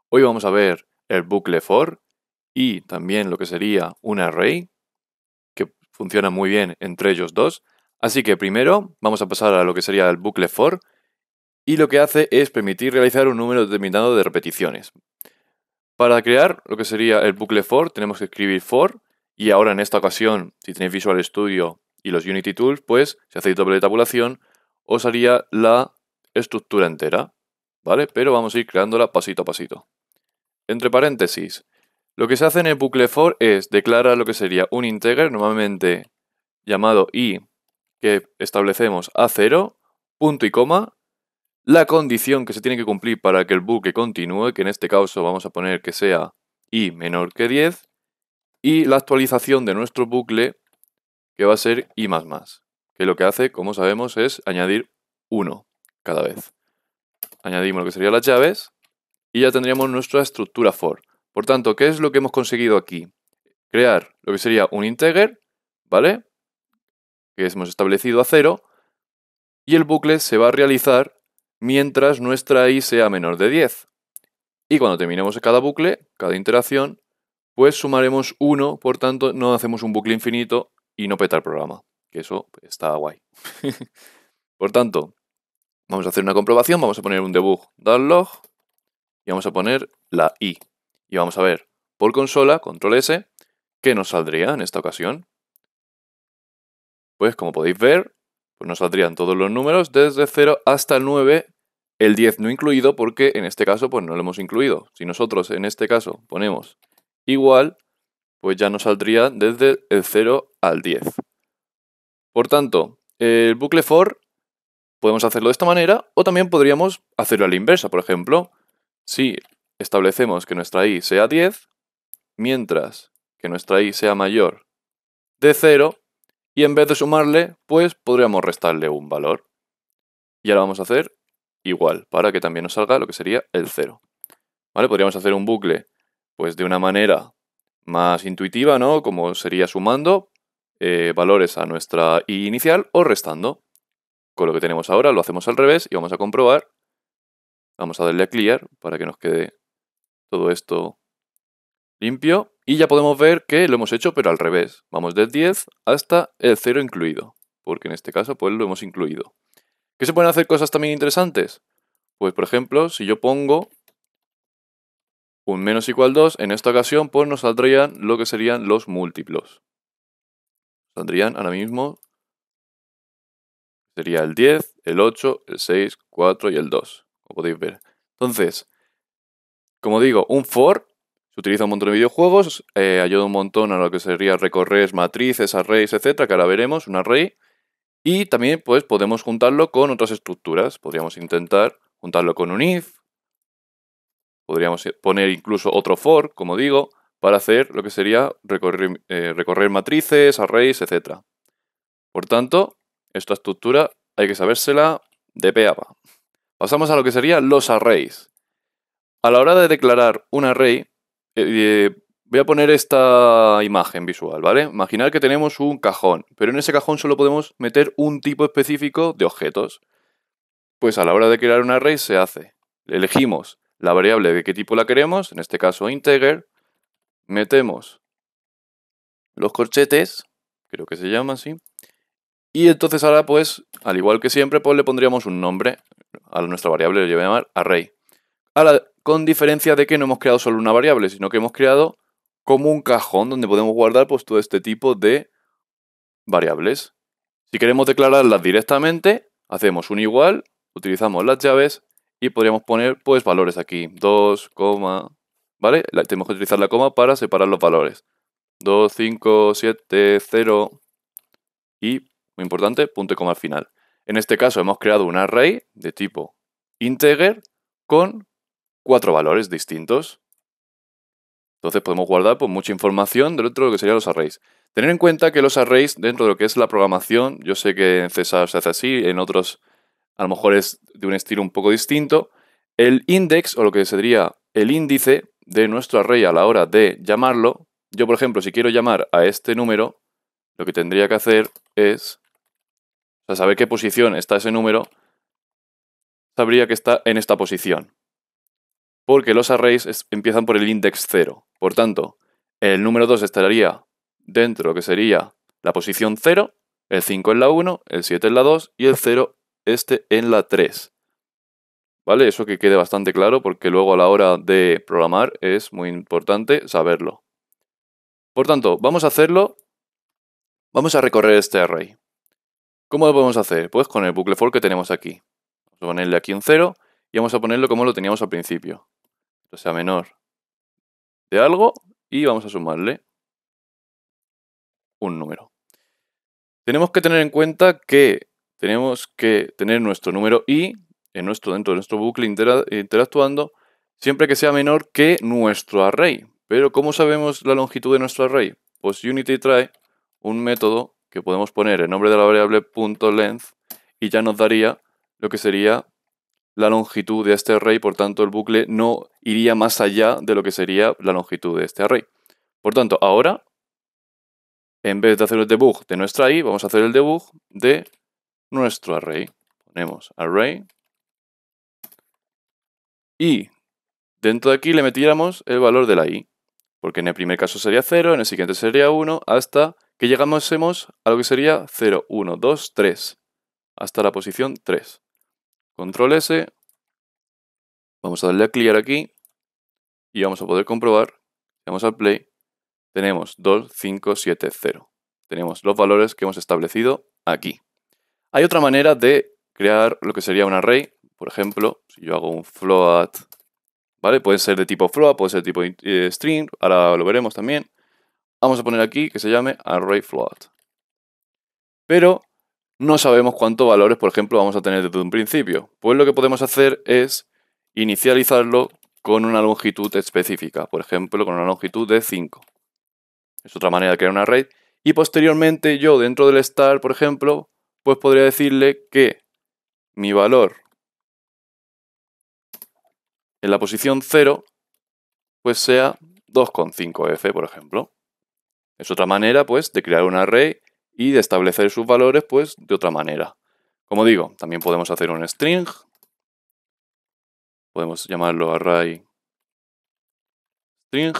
Hoy vamos a ver el bucle for y también lo que sería un array que funciona muy bien entre ellos dos. Así que primero vamos a pasar a lo que sería el bucle for y lo que hace es permitir realizar un número determinado de repeticiones. Para crear lo que sería el bucle for tenemos que escribir for y ahora en esta ocasión, si tenéis Visual Studio, y los Unity Tools, pues, si hacéis doble tabulación, os haría la estructura entera, ¿vale? Pero vamos a ir creándola pasito a pasito. Entre paréntesis, lo que se hace en el bucle for es declarar lo que sería un integer, normalmente llamado i, que establecemos a 0, punto y coma, la condición que se tiene que cumplir para que el bucle continúe, que en este caso vamos a poner que sea i menor que 10, y la actualización de nuestro bucle que va a ser I, que lo que hace, como sabemos, es añadir 1 cada vez. Añadimos lo que serían las llaves y ya tendríamos nuestra estructura for. Por tanto, ¿qué es lo que hemos conseguido aquí? Crear lo que sería un integer, ¿vale? Que hemos establecido a 0 y el bucle se va a realizar mientras nuestra i sea menor de 10. Y cuando terminemos cada bucle, cada interacción, pues sumaremos 1, por tanto no hacemos un bucle infinito, y no petar el programa, que eso está guay. Por tanto, vamos a hacer una comprobación, vamos a poner un debug download y vamos a poner la i. Y vamos a ver por consola, control S, qué nos saldría en esta ocasión. Pues como podéis ver, pues nos saldrían todos los números desde 0 hasta el 9, el 10 no incluido porque en este caso pues no lo hemos incluido. Si nosotros en este caso ponemos igual, pues ya nos saldría desde el 0 al 10. Por tanto, el bucle for podemos hacerlo de esta manera o también podríamos hacerlo a la inversa. Por ejemplo, si establecemos que nuestra i sea 10, mientras que nuestra i sea mayor de 0, y en vez de sumarle, pues podríamos restarle un valor. Y ahora vamos a hacer igual, para que también nos salga lo que sería el 0. ¿Vale? Podríamos hacer un bucle, pues de una manera más intuitiva, ¿no? Como sería sumando eh, valores a nuestra i inicial o restando. Con lo que tenemos ahora lo hacemos al revés y vamos a comprobar. Vamos a darle a clear para que nos quede todo esto limpio. Y ya podemos ver que lo hemos hecho pero al revés. Vamos del 10 hasta el 0 incluido. Porque en este caso pues lo hemos incluido. ¿Qué se pueden hacer cosas también interesantes? Pues por ejemplo, si yo pongo un menos igual 2, en esta ocasión pues nos saldrían lo que serían los múltiplos. Saldrían ahora mismo, sería el 10, el 8, el 6, 4 y el 2, como podéis ver. Entonces, como digo, un for se utiliza un montón de videojuegos, eh, ayuda un montón a lo que sería recorrer matrices, arrays, etcétera, que ahora veremos, un array. Y también pues podemos juntarlo con otras estructuras. Podríamos intentar juntarlo con un if, Podríamos poner incluso otro for, como digo, para hacer lo que sería recorrer, eh, matrices, arrays, etc. Por tanto, esta estructura hay que sabérsela de peaba. Pasamos a lo que serían los arrays. A la hora de declarar un array, eh, eh, voy a poner esta imagen visual, ¿vale? Imaginar que tenemos un cajón, pero en ese cajón solo podemos meter un tipo específico de objetos. Pues a la hora de crear un array se hace. Elegimos la variable de qué tipo la queremos, en este caso integer, metemos los corchetes, creo que se llama así, y entonces ahora pues, al igual que siempre, pues le pondríamos un nombre a nuestra variable, le voy a llamar array. Ahora, con diferencia de que no hemos creado solo una variable, sino que hemos creado como un cajón donde podemos guardar pues todo este tipo de variables. Si queremos declararlas directamente, hacemos un igual, utilizamos las llaves y podríamos poner pues valores aquí. 2, coma, ¿vale? tenemos que utilizar la coma para separar los valores. 2, 5, 7, 0 y, muy importante, punto y coma al final. En este caso hemos creado un array de tipo integer con cuatro valores distintos. Entonces podemos guardar pues, mucha información dentro de lo que serían los arrays. Tener en cuenta que los arrays, dentro de lo que es la programación, yo sé que en César se hace así, en otros a lo mejor es de un estilo un poco distinto, el index o lo que sería el índice de nuestro array a la hora de llamarlo, yo por ejemplo si quiero llamar a este número, lo que tendría que hacer es, o sea, saber qué posición está ese número, sabría que está en esta posición. Porque los arrays empiezan por el index 0. Por tanto, el número 2 estaría dentro, que sería la posición 0, el 5 en la 1, el 7 en la 2 y el 0 este en la 3. ¿Vale? Eso que quede bastante claro porque luego a la hora de programar es muy importante saberlo. Por tanto, vamos a hacerlo. Vamos a recorrer este array. ¿Cómo lo podemos hacer? Pues con el bucle for que tenemos aquí. Vamos a ponerle aquí un 0 y vamos a ponerlo como lo teníamos al principio. O sea, menor de algo y vamos a sumarle un número. Tenemos que tener en cuenta que tenemos que tener nuestro número i en nuestro, dentro de nuestro bucle interactuando siempre que sea menor que nuestro array. Pero ¿cómo sabemos la longitud de nuestro array? Pues Unity trae un método que podemos poner el nombre de la variable .length y ya nos daría lo que sería la longitud de este array, por tanto el bucle no iría más allá de lo que sería la longitud de este array. Por tanto, ahora, en vez de hacer el debug de nuestra i, vamos a hacer el debug de nuestro array. Ponemos array. Y dentro de aquí le metiéramos el valor de la i. Porque en el primer caso sería 0, en el siguiente sería 1, hasta que llegásemos a lo que sería 0, 1, 2, 3. Hasta la posición 3. Control S. Vamos a darle a clear aquí. Y vamos a poder comprobar. Vamos al play. Tenemos 2, 5, 7, 0. Tenemos los valores que hemos establecido aquí. Hay otra manera de crear lo que sería un array. Por ejemplo, si yo hago un float, ¿vale? Puede ser de tipo float, puede ser de tipo eh, string, ahora lo veremos también. Vamos a poner aquí que se llame array float. Pero no sabemos cuántos valores, por ejemplo, vamos a tener desde un principio. Pues lo que podemos hacer es inicializarlo con una longitud específica, por ejemplo, con una longitud de 5. Es otra manera de crear un array. Y posteriormente yo dentro del star, por ejemplo, pues podría decirle que mi valor en la posición 0, pues sea 2,5f, por ejemplo. Es otra manera, pues, de crear un array y de establecer sus valores, pues, de otra manera. Como digo, también podemos hacer un string. Podemos llamarlo array string.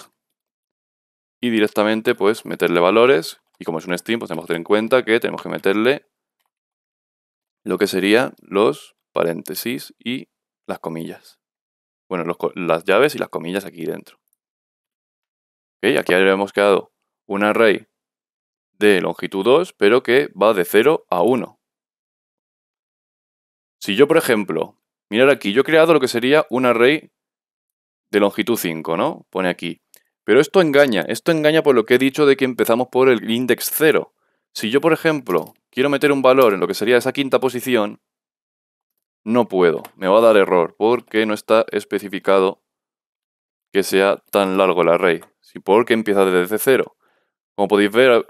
Y directamente, pues, meterle valores. Y como es un string, pues tenemos que tener en cuenta que tenemos que meterle lo que serían los paréntesis y las comillas. Bueno, las llaves y las comillas aquí dentro. Aquí habíamos quedado un array de longitud 2, pero que va de 0 a 1. Si yo, por ejemplo, mirar aquí, yo he creado lo que sería un array de longitud 5, ¿no? Pone aquí. Pero esto engaña, esto engaña por lo que he dicho de que empezamos por el index 0. Si yo, por ejemplo, quiero meter un valor en lo que sería esa quinta posición, no puedo, me va a dar error, porque no está especificado que sea tan largo el array, si porque empieza desde cero. Como podéis ver,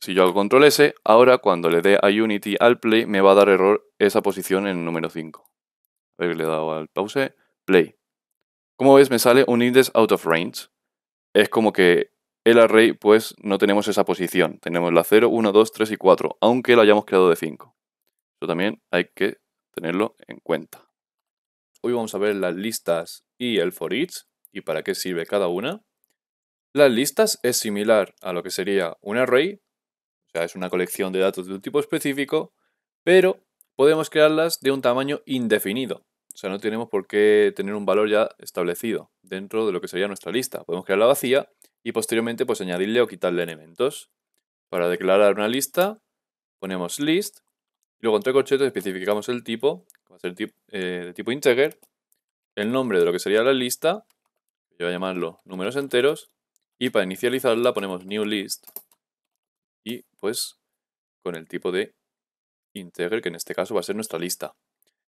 si yo hago control S, ahora cuando le dé a Unity al play me va a dar error esa posición en el número 5. A ver, le he dado al pause, play. Como ves me sale un index out of range. Es como que el array, pues, no tenemos esa posición. Tenemos la 0, 1, 2, 3 y 4, aunque lo hayamos creado de 5. Eso también hay que tenerlo en cuenta. Hoy vamos a ver las listas y el for each, y para qué sirve cada una. Las listas es similar a lo que sería un array, o sea, es una colección de datos de un tipo específico, pero podemos crearlas de un tamaño indefinido. O sea, no tenemos por qué tener un valor ya establecido dentro de lo que sería nuestra lista. Podemos crearla vacía y posteriormente pues añadirle o quitarle elementos. Para declarar una lista ponemos list, y luego entre corchetes especificamos el tipo, que va a ser eh, de tipo integer, el nombre de lo que sería la lista, yo voy a llamarlo números enteros, y para inicializarla ponemos new list, y pues con el tipo de integer, que en este caso va a ser nuestra lista.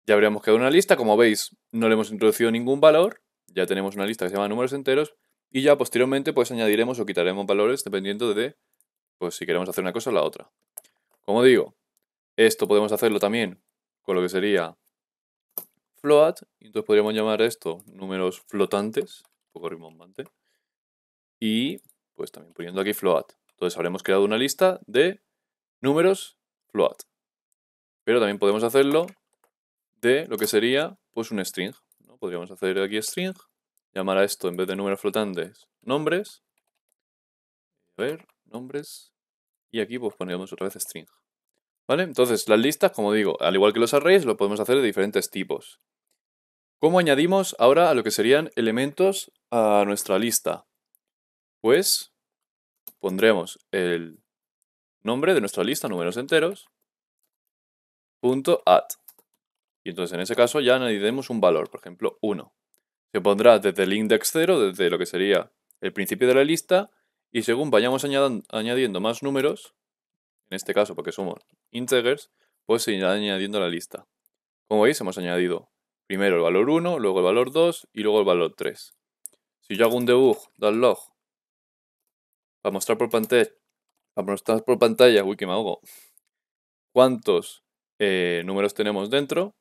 Ya habríamos quedado una lista, como veis, no le hemos introducido ningún valor, ya tenemos una lista que se llama números enteros, y ya posteriormente pues añadiremos o quitaremos valores dependiendo de pues si queremos hacer una cosa o la otra. Como digo, esto podemos hacerlo también con lo que sería float, entonces podríamos llamar esto números flotantes, un poco rimbombante, y pues también poniendo aquí float. Entonces habremos creado una lista de números float. Pero también podemos hacerlo de lo que sería pues un string. ¿no? Podríamos hacer aquí string llamar a esto en vez de números flotantes nombres. A ver, nombres. Y aquí pues ponemos otra vez string. ¿Vale? Entonces, las listas, como digo, al igual que los arrays, lo podemos hacer de diferentes tipos. ¿Cómo añadimos ahora a lo que serían elementos a nuestra lista? Pues pondremos el nombre de nuestra lista, números enteros, punto at. Y entonces en ese caso ya añadiremos un valor, por ejemplo 1. Se pondrá desde el index 0, desde lo que sería el principio de la lista, y según vayamos añadiendo más números, en este caso porque somos integers, pues se irá añadiendo la lista. Como veis, hemos añadido primero el valor 1, luego el valor 2 y luego el valor 3. Si yo hago un debug del log para mostrar por pantalla, para mostrar por pantalla, cuántos eh, números tenemos dentro,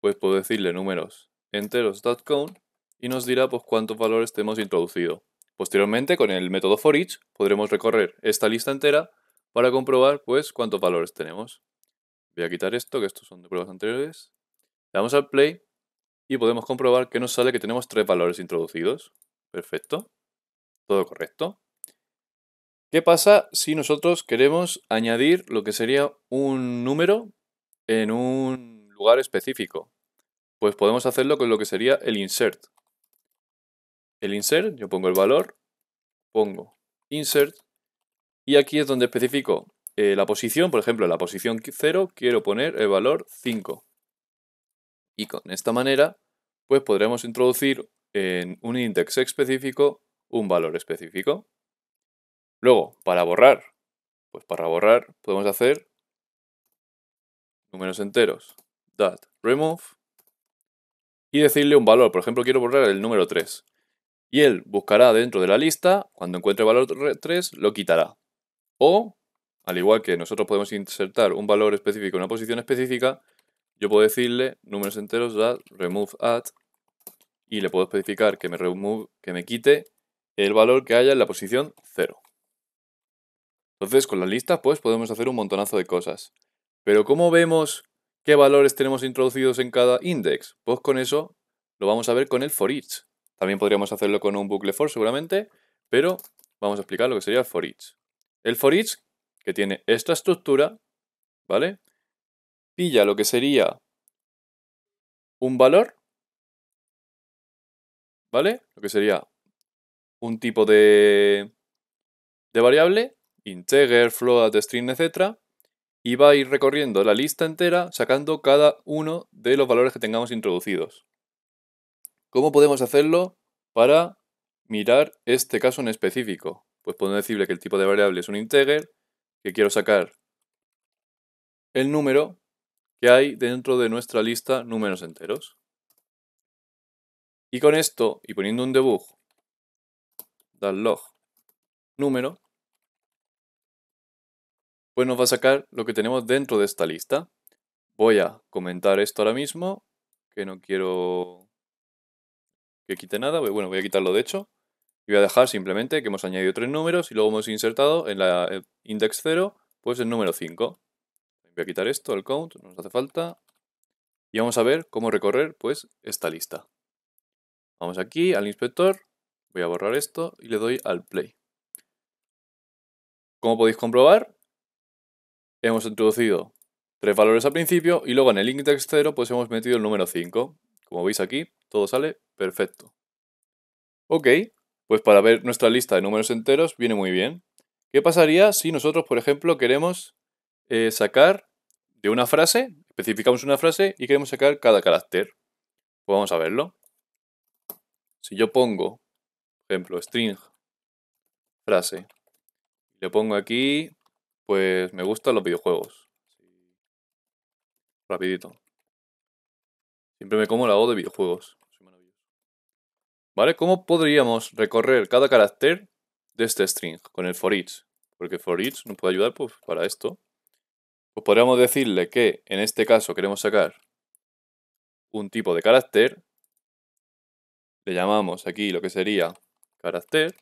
pues puedo decirle números enteros.count y nos dirá pues, cuántos valores tenemos introducido. Posteriormente, con el método for each, podremos recorrer esta lista entera para comprobar pues, cuántos valores tenemos. Voy a quitar esto, que estos son de pruebas anteriores. Le damos al play y podemos comprobar que nos sale que tenemos tres valores introducidos. Perfecto. Todo correcto. ¿Qué pasa si nosotros queremos añadir lo que sería un número en un lugar específico? Pues podemos hacerlo con lo que sería el insert el insert, yo pongo el valor, pongo insert y aquí es donde especifico eh, la posición, por ejemplo, en la posición 0 quiero poner el valor 5. Y con esta manera, pues podremos introducir en un index específico un valor específico. Luego, para borrar, pues para borrar podemos hacer números enteros, that remove y decirle un valor. Por ejemplo, quiero borrar el número 3 y él buscará dentro de la lista, cuando encuentre el valor 3, lo quitará. O, al igual que nosotros podemos insertar un valor específico en una posición específica, yo puedo decirle números enteros remove at y le puedo especificar que me, quite el valor que haya en la posición 0. Entonces, con las listas pues podemos hacer un montonazo de cosas. Pero ¿cómo vemos qué valores tenemos introducidos en cada index? Pues con eso lo vamos a ver con el for each. También podríamos hacerlo con un bucle for seguramente, pero vamos a explicar lo que sería el for each. El for each, que tiene esta estructura, ¿vale? Pilla lo que sería un valor, ¿vale? Lo que sería un tipo de, de variable, integer, float, string, etc. Y va a ir recorriendo la lista entera sacando cada uno de los valores que tengamos introducidos. ¿Cómo podemos hacerlo para mirar este caso en específico? Pues puedo decirle que el tipo de variable es un integer, que quiero sacar el número que hay dentro de nuestra lista números enteros. Y con esto, y poniendo un debug, download, log número, pues nos va a sacar lo que tenemos dentro de esta lista. Voy a comentar esto ahora mismo, que no quiero que quite nada. Bueno, voy a quitarlo de hecho. Y voy a dejar simplemente que hemos añadido tres números y luego hemos insertado en la eh, index 0, pues el número 5. Voy a quitar esto, el count, no nos hace falta. Y vamos a ver cómo recorrer pues esta lista. Vamos aquí al inspector, voy a borrar esto y le doy al play. Como podéis comprobar, hemos introducido tres valores al principio y luego en el index 0 pues hemos metido el número 5. Como veis aquí, todo sale Perfecto. Ok, pues para ver nuestra lista de números enteros viene muy bien. ¿Qué pasaría si nosotros, por ejemplo, queremos eh, sacar de una frase, especificamos una frase y queremos sacar cada carácter? Pues vamos a verlo. Si yo pongo, por ejemplo, string, frase, le pongo aquí, pues me gustan los videojuegos. Rapidito. Siempre me como la O de videojuegos. ¿Vale? ¿Cómo podríamos recorrer cada carácter de este string con el for each? Porque for each nos puede ayudar pues, para esto. Pues podríamos decirle que en este caso queremos sacar un tipo de carácter. Le llamamos aquí lo que sería carácter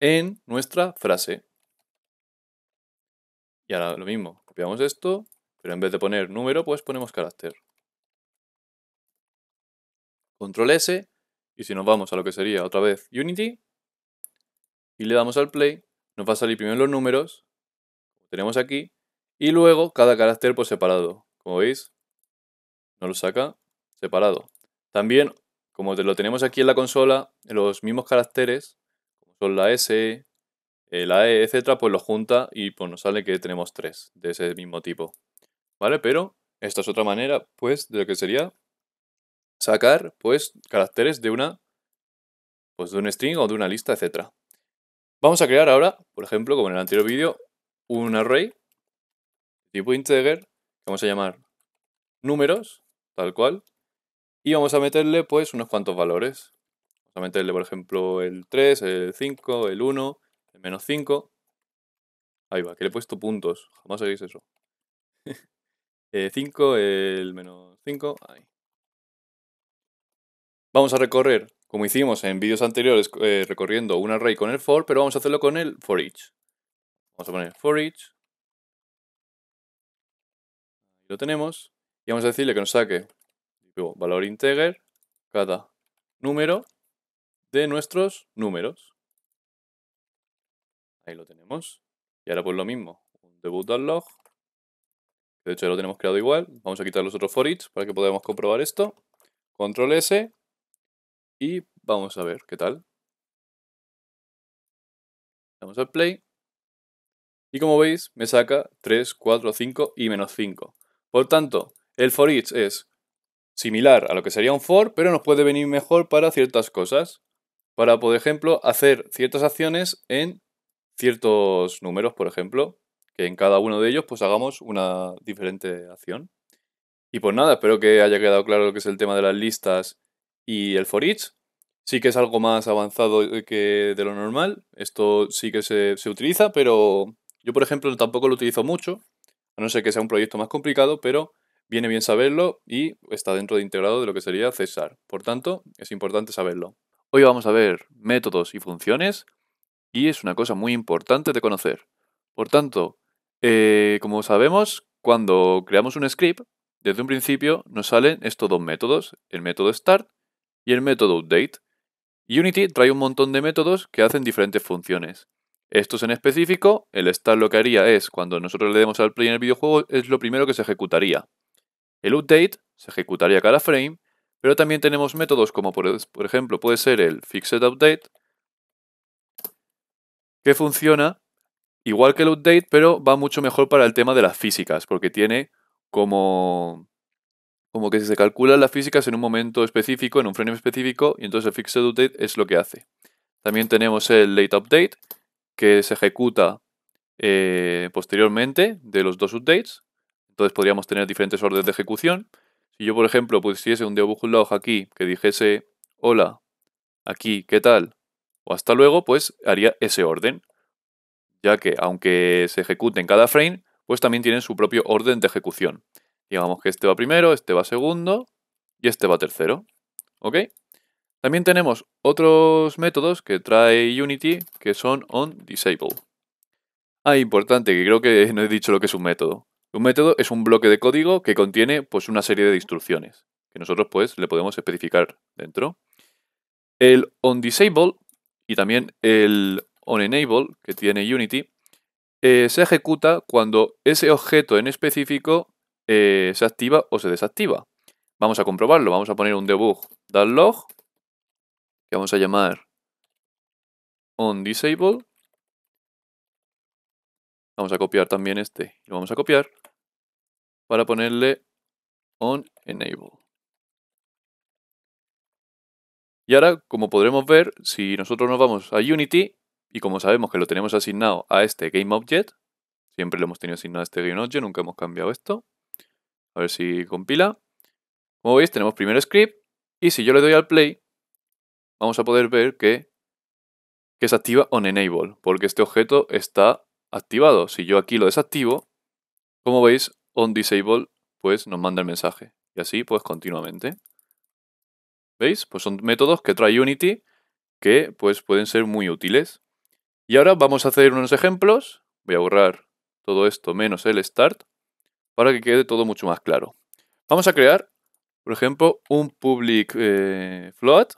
en nuestra frase. Y ahora lo mismo, copiamos esto, pero en vez de poner número, pues ponemos carácter. Control S y si nos vamos a lo que sería otra vez Unity y le damos al play, nos va a salir primero los números, como tenemos aquí, y luego cada carácter por pues, separado. Como veis, nos lo saca separado. También, como lo tenemos aquí en la consola, los mismos caracteres, como son la S, eh, la E, etcétera, pues lo junta y pues nos sale que tenemos tres de ese mismo tipo. ¿Vale? Pero esta es otra manera, pues, de lo que sería sacar pues caracteres de una pues de un string o de una lista, etcétera Vamos a crear ahora, por ejemplo, como en el anterior vídeo, un array tipo integer que vamos a llamar números, tal cual, y vamos a meterle pues unos cuantos valores. Vamos a meterle, por ejemplo, el 3, el 5, el 1, el menos 5. Ahí va, que le he puesto puntos. Jamás sabéis eso. 5, eh, el menos 5. Ahí. Vamos a recorrer, como hicimos en vídeos anteriores, eh, recorriendo un array con el for, pero vamos a hacerlo con el for each. Vamos a poner for each. Lo tenemos. Y vamos a decirle que nos saque valor integer cada número de nuestros números. Ahí lo tenemos. Y ahora pues lo mismo. Un log. De hecho ya lo tenemos creado igual. Vamos a quitar los otros for each para que podamos comprobar esto. Control S y vamos a ver qué tal. Vamos al play. Y como veis, me saca 3, 4, 5 y menos 5. Por tanto, el for each es similar a lo que sería un for, pero nos puede venir mejor para ciertas cosas. Para, por ejemplo, hacer ciertas acciones en ciertos números, por ejemplo, que en cada uno de ellos pues hagamos una diferente acción. Y pues nada, espero que haya quedado claro lo que es el tema de las listas y el for sí que es algo más avanzado eh, que de lo normal. Esto sí que se, utiliza, pero yo, por ejemplo, tampoco lo utilizo mucho, a no ser que sea un proyecto más complicado, pero viene bien saberlo y está dentro de integrado de lo que sería César. Por tanto, es importante saberlo. Hoy vamos a ver métodos y funciones y es una cosa muy importante de conocer. Por tanto, eh, como sabemos, cuando creamos un script, desde un principio nos salen estos dos métodos, el método start y el método update. Unity trae un montón de métodos que hacen diferentes funciones. Estos en específico, el start lo que haría es, cuando nosotros le demos al play en el videojuego, es lo primero que se ejecutaría. El update se ejecutaría cada frame, pero también tenemos métodos como por, ejemplo puede ser el fixed update, que funciona igual que el update, pero va mucho mejor para el tema de las físicas, porque tiene como como que se calcula las físicas en un momento específico, en un frame específico, y entonces el fixed update es lo que hace. También tenemos el late update, que se ejecuta eh, posteriormente de los dos updates. Entonces podríamos tener diferentes órdenes de ejecución. Si yo, por ejemplo, pusiese un debug aquí que dijese hola, aquí, ¿qué tal? O hasta luego, pues haría ese orden. Ya que aunque se ejecute en cada frame, pues también tienen su propio orden de ejecución. Digamos que este va primero, este va segundo y este va tercero. ¿Ok? También tenemos otros métodos que trae Unity que son onDisable. Ah, importante, que creo que no he dicho lo que es un método. Un método es un bloque de código que contiene pues, una serie de instrucciones que nosotros pues, le podemos especificar dentro. El onDisable y también el onEnable que tiene Unity eh, se ejecuta cuando ese objeto en específico eh, se activa o se desactiva. Vamos a comprobarlo. Vamos a poner un debug log que vamos a llamar onDisable. Vamos a copiar también este. Lo vamos a copiar para ponerle onEnable. Y ahora, como podremos ver, si nosotros nos vamos a Unity, y como sabemos que lo tenemos asignado a este GameObject, siempre lo hemos tenido asignado a este GameObject, nunca hemos cambiado esto, a ver si compila. Como veis, tenemos primer script. Y si yo le doy al play, vamos a poder ver que, se activa on enable, porque este objeto está activado. Si yo aquí lo desactivo, como veis, on pues nos manda el mensaje. Y así, pues continuamente. ¿Veis? Pues son métodos que trae Unity que pues pueden ser muy útiles. Y ahora vamos a hacer unos ejemplos. Voy a borrar todo esto menos el start para que quede todo mucho más claro. Vamos a crear, por ejemplo, un public eh, float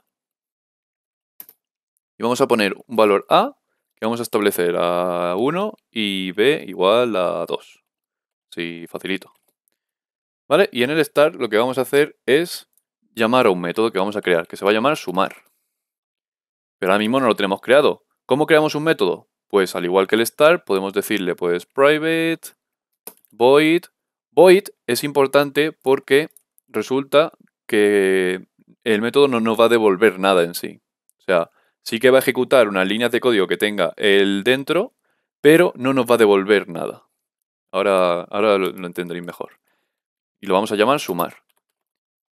y vamos a poner un valor a que vamos a establecer a 1 y b igual a 2. Sí, facilito. ¿Vale? Y en el start lo que vamos a hacer es llamar a un método que vamos a crear, que se va a llamar sumar. Pero ahora mismo no lo tenemos creado. ¿Cómo creamos un método? Pues al igual que el start podemos decirle pues private void Void es importante porque resulta que el método no nos va a devolver nada en sí. O sea, sí que va a ejecutar unas líneas de código que tenga el dentro, pero no nos va a devolver nada. Ahora, ahora lo, lo entenderéis mejor. Y lo vamos a llamar sumar.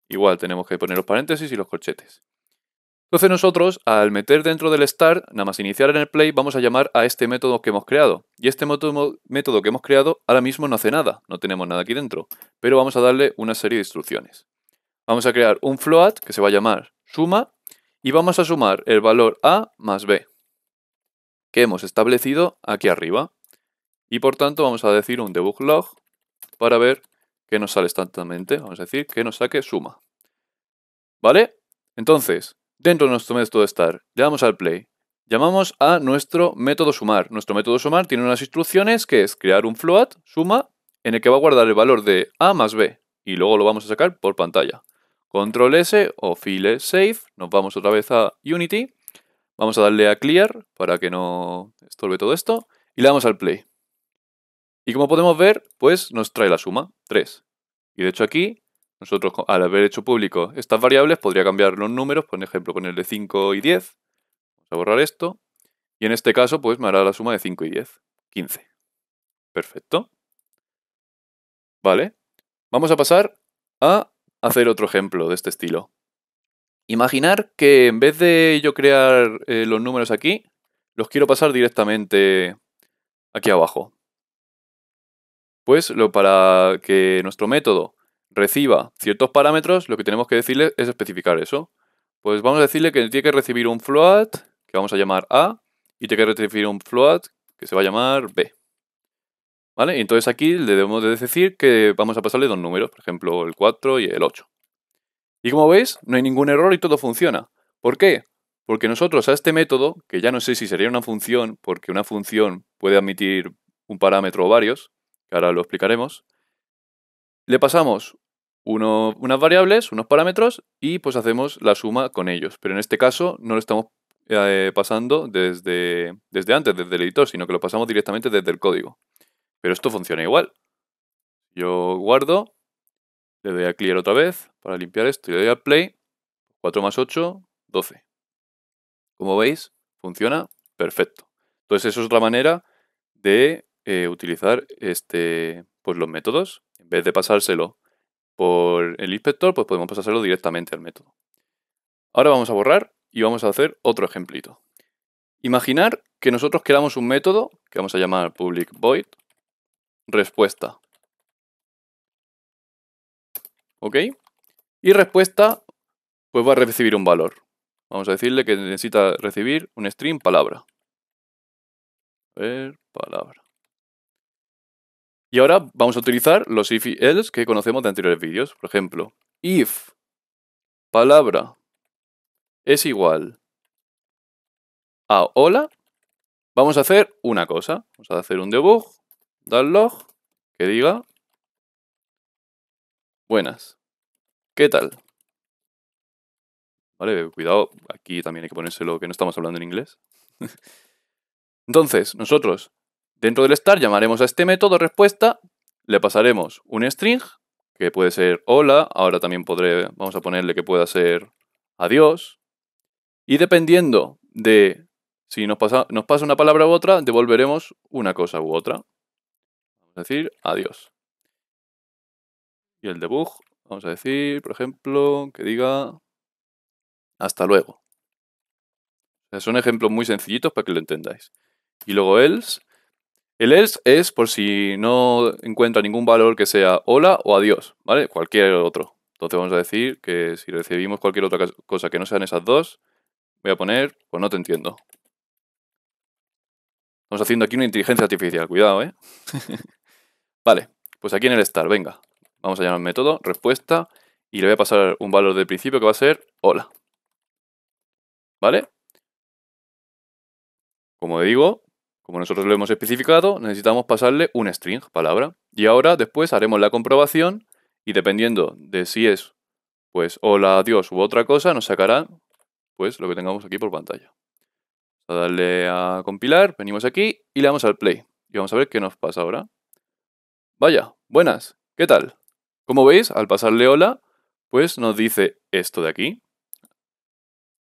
Igual tenemos que poner los paréntesis y los corchetes. Entonces nosotros, al meter dentro del start, nada más iniciar en el play, vamos a llamar a este método que hemos creado. Y este método que hemos creado ahora mismo no hace nada, no tenemos nada aquí dentro, pero vamos a darle una serie de instrucciones. Vamos a crear un float que se va a llamar suma y vamos a sumar el valor a más b que hemos establecido aquí arriba. Y por tanto vamos a decir un debug log para ver qué nos sale exactamente. Vamos a decir que nos saque suma. ¿Vale? Entonces, Dentro de nuestro método de estar, le damos al play. Llamamos a nuestro método sumar. Nuestro método sumar tiene unas instrucciones que es crear un float, suma, en el que va a guardar el valor de A más B y luego lo vamos a sacar por pantalla. Control S o file save, nos vamos otra vez a Unity, vamos a darle a clear para que no estorbe todo esto y le damos al play. Y como podemos ver, pues nos trae la suma, 3. Y de hecho aquí nosotros, al haber hecho público estas variables, podría cambiar los números, por ejemplo, de 5 y 10. Vamos a borrar esto. Y en este caso, pues me hará la suma de 5 y 10, 15. Perfecto. Vale. Vamos a pasar a hacer otro ejemplo de este estilo. Imaginar que en vez de yo crear eh, los números aquí, los quiero pasar directamente aquí abajo. Pues lo, para que nuestro método reciba ciertos parámetros, lo que tenemos que decirle es especificar eso. Pues vamos a decirle que tiene que recibir un float, que vamos a llamar A, y tiene que recibir un float, que se va a llamar B. ¿Vale? Y entonces aquí le debemos de decir que vamos a pasarle dos números, por ejemplo, el 4 y el 8. Y como veis, no hay ningún error y todo funciona. ¿Por qué? Porque nosotros a este método, que ya no sé si sería una función, porque una función puede admitir un parámetro o varios, que ahora lo explicaremos, le pasamos unas variables, unos parámetros y pues hacemos la suma con ellos. Pero en este caso no lo estamos eh, pasando desde, desde antes, desde el editor, sino que lo pasamos directamente desde el código. Pero esto funciona igual. Yo guardo, le doy a clear otra vez para limpiar esto y le doy al play. 4 más 8, 12. Como veis, funciona perfecto. Entonces, eso es otra manera de eh, utilizar este, pues, los métodos. En vez de pasárselo por el inspector, pues podemos pasárselo directamente al método. Ahora vamos a borrar y vamos a hacer otro ejemplito. Imaginar que nosotros creamos un método que vamos a llamar public void respuesta. ¿Ok? Y respuesta pues va a recibir un valor. Vamos a decirle que necesita recibir un string palabra. A ver, palabra. Y ahora vamos a utilizar los if y else que conocemos de anteriores vídeos. Por ejemplo, if palabra es igual a hola, vamos a hacer una cosa. Vamos a hacer un debug, dar que diga buenas. ¿Qué tal? Vale, cuidado, aquí también hay que ponérselo que no estamos hablando en inglés. Entonces, nosotros Dentro del star llamaremos a este método respuesta, le pasaremos un string, que puede ser hola, ahora también podré, vamos a ponerle que pueda ser adiós, y dependiendo de si nos pasa, nos pasa una palabra u otra, devolveremos una cosa u otra. Vamos a decir adiós. Y el debug, vamos a decir, por ejemplo, que diga hasta luego. son ejemplos muy sencillitos para que lo entendáis. Y luego else, el else es por si no encuentra ningún valor que sea hola o adiós, ¿vale? Cualquier otro. Entonces vamos a decir que si recibimos cualquier otra cosa que no sean esas dos, voy a poner, pues no te entiendo. Estamos haciendo aquí una inteligencia artificial, cuidado, ¿eh? vale, pues aquí en el estar, venga. Vamos a llamar método, respuesta, y le voy a pasar un valor de principio que va a ser hola. ¿Vale? Como digo, como nosotros lo hemos especificado, necesitamos pasarle un string, palabra. Y ahora después haremos la comprobación y dependiendo de si es pues hola, adiós u otra cosa, nos sacará pues lo que tengamos aquí por pantalla. Vamos a darle a compilar, venimos aquí y le damos al play. Y vamos a ver qué nos pasa ahora. Vaya, buenas, ¿qué tal? Como veis, al pasarle hola, pues nos dice esto de aquí.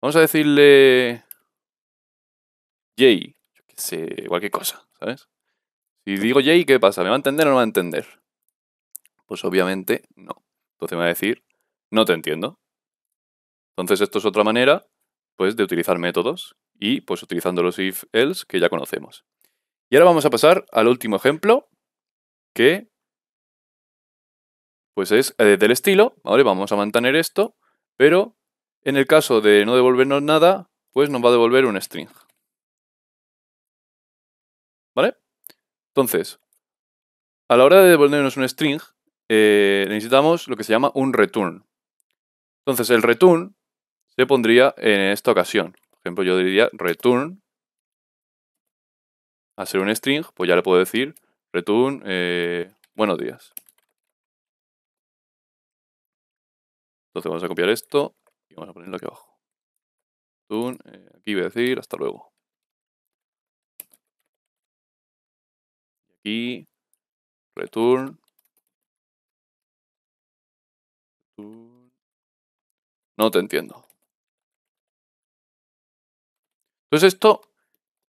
Vamos a decirle Jay igual este, cualquier cosa, ¿sabes? Si digo Jay, ¿qué pasa? ¿Me va a entender o no va a entender? Pues obviamente no. Entonces me va a decir, no te entiendo. Entonces esto es otra manera, pues, de utilizar métodos y, pues, utilizando los if-else que ya conocemos. Y ahora vamos a pasar al último ejemplo, que, pues, es eh, del estilo, ¿vale? Vamos a mantener esto, pero en el caso de no devolvernos nada, pues nos va a devolver un string. Entonces, a la hora de devolvernos un string, eh, necesitamos lo que se llama un return. Entonces, el return se pondría en esta ocasión. Por ejemplo, yo diría return a ser un string, pues ya le puedo decir return eh, buenos días. Entonces vamos a copiar esto y vamos a ponerlo aquí abajo. Eh, aquí voy a decir hasta luego. return. No te entiendo. Entonces esto,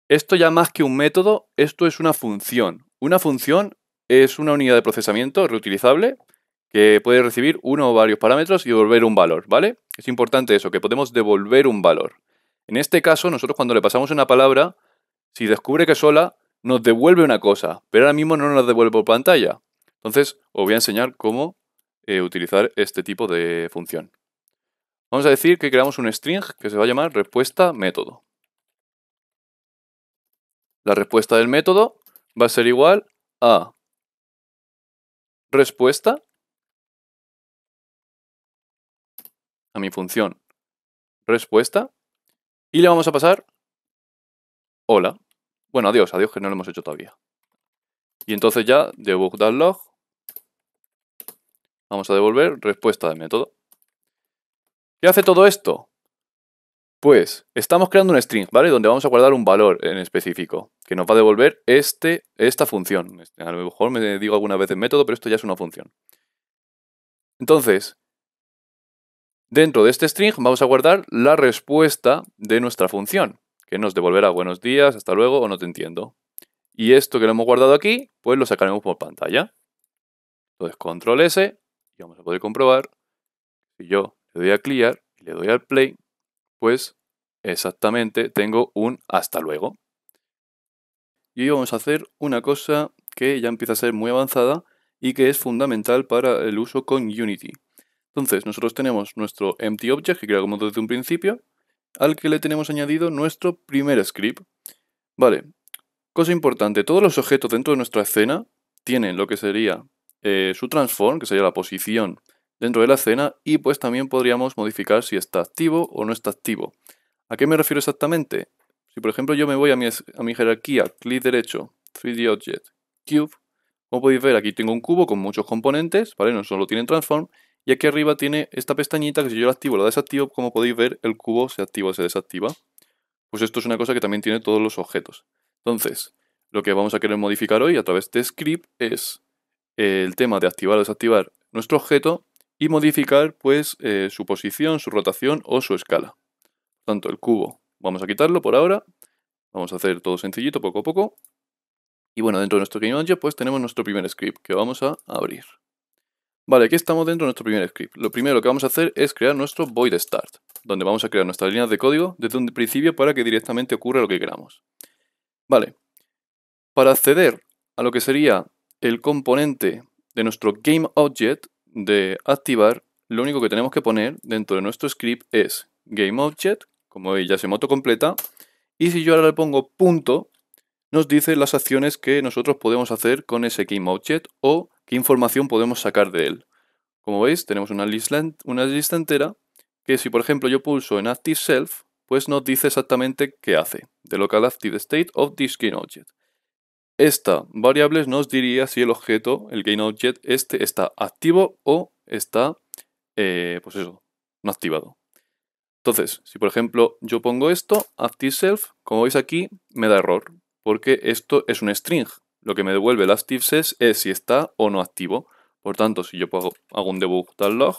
esto ya más que un método, esto es una función. Una función es una unidad de procesamiento reutilizable que puede recibir uno o varios parámetros y devolver un valor, ¿vale? Es importante eso, que podemos devolver un valor. En este caso, nosotros cuando le pasamos una palabra, si descubre que sola, nos devuelve una cosa, pero ahora mismo no nos devuelve por pantalla. Entonces, os voy a enseñar cómo eh, utilizar este tipo de función. Vamos a decir que creamos un string que se va a llamar respuesta método. La respuesta del método va a ser igual a respuesta a mi función respuesta y le vamos a pasar hola. Bueno, adiós, adiós que no lo hemos hecho todavía. Y entonces ya, debug log. Vamos a devolver respuesta del método. ¿Qué hace todo esto? Pues estamos creando un string, ¿vale? Donde vamos a guardar un valor en específico, que nos va a devolver este, esta función. A lo mejor me digo alguna vez el método, pero esto ya es una función. Entonces, dentro de este string vamos a guardar la respuesta de nuestra función que nos devolverá buenos días, hasta luego o no te entiendo. Y esto que lo hemos guardado aquí, pues lo sacaremos por pantalla. Entonces control S y vamos a poder comprobar si yo le doy a clear y le doy al play, pues exactamente tengo un hasta luego. Y hoy vamos a hacer una cosa que ya empieza a ser muy avanzada y que es fundamental para el uso con Unity. Entonces, nosotros tenemos nuestro empty object que creamos desde un principio, al que le tenemos añadido nuestro primer script. Vale, cosa importante, todos los objetos dentro de nuestra escena tienen lo que sería eh, su transform, que sería la posición dentro de la escena, y pues también podríamos modificar si está activo o no está activo. ¿A qué me refiero exactamente? Si por ejemplo yo me voy a mi, a mi jerarquía, clic derecho, 3D Object, Cube, como podéis ver aquí tengo un cubo con muchos componentes, ¿vale? No solo tienen transform, y aquí arriba tiene esta pestañita que si yo la activo o la desactivo, como podéis ver, el cubo se activa o se desactiva. Pues esto es una cosa que también tiene todos los objetos. Entonces, lo que vamos a querer modificar hoy a través de script es eh, el tema de activar o desactivar nuestro objeto y modificar pues eh, su posición, su rotación o su escala. Por tanto, el cubo vamos a quitarlo por ahora. Vamos a hacer todo sencillito, poco a poco. Y bueno, dentro de nuestro GameManager pues tenemos nuestro primer script que vamos a abrir. Vale, aquí estamos dentro de nuestro primer script. Lo primero que vamos a hacer es crear nuestro void start, donde vamos a crear nuestras líneas de código desde un principio para que directamente ocurra lo que queramos. Vale, para acceder a lo que sería el componente de nuestro GameObject de activar, lo único que tenemos que poner dentro de nuestro script es GameObject, como veis ya se me autocompleta, y si yo ahora le pongo punto, nos dice las acciones que nosotros podemos hacer con ese GameObject o qué información podemos sacar de él. Como veis, tenemos una lista, entera que si por ejemplo yo pulso en Active Self, pues nos dice exactamente qué hace, the local active state of this object. Esta variable nos diría si el objeto, el GainObject, object, este está activo o está, eh, pues eso, no activado. Entonces, si por ejemplo yo pongo esto, active self, como veis aquí, me da error, porque esto es un string, lo que me devuelve las tips es si está o no activo. Por tanto, si yo hago, un debug tal log,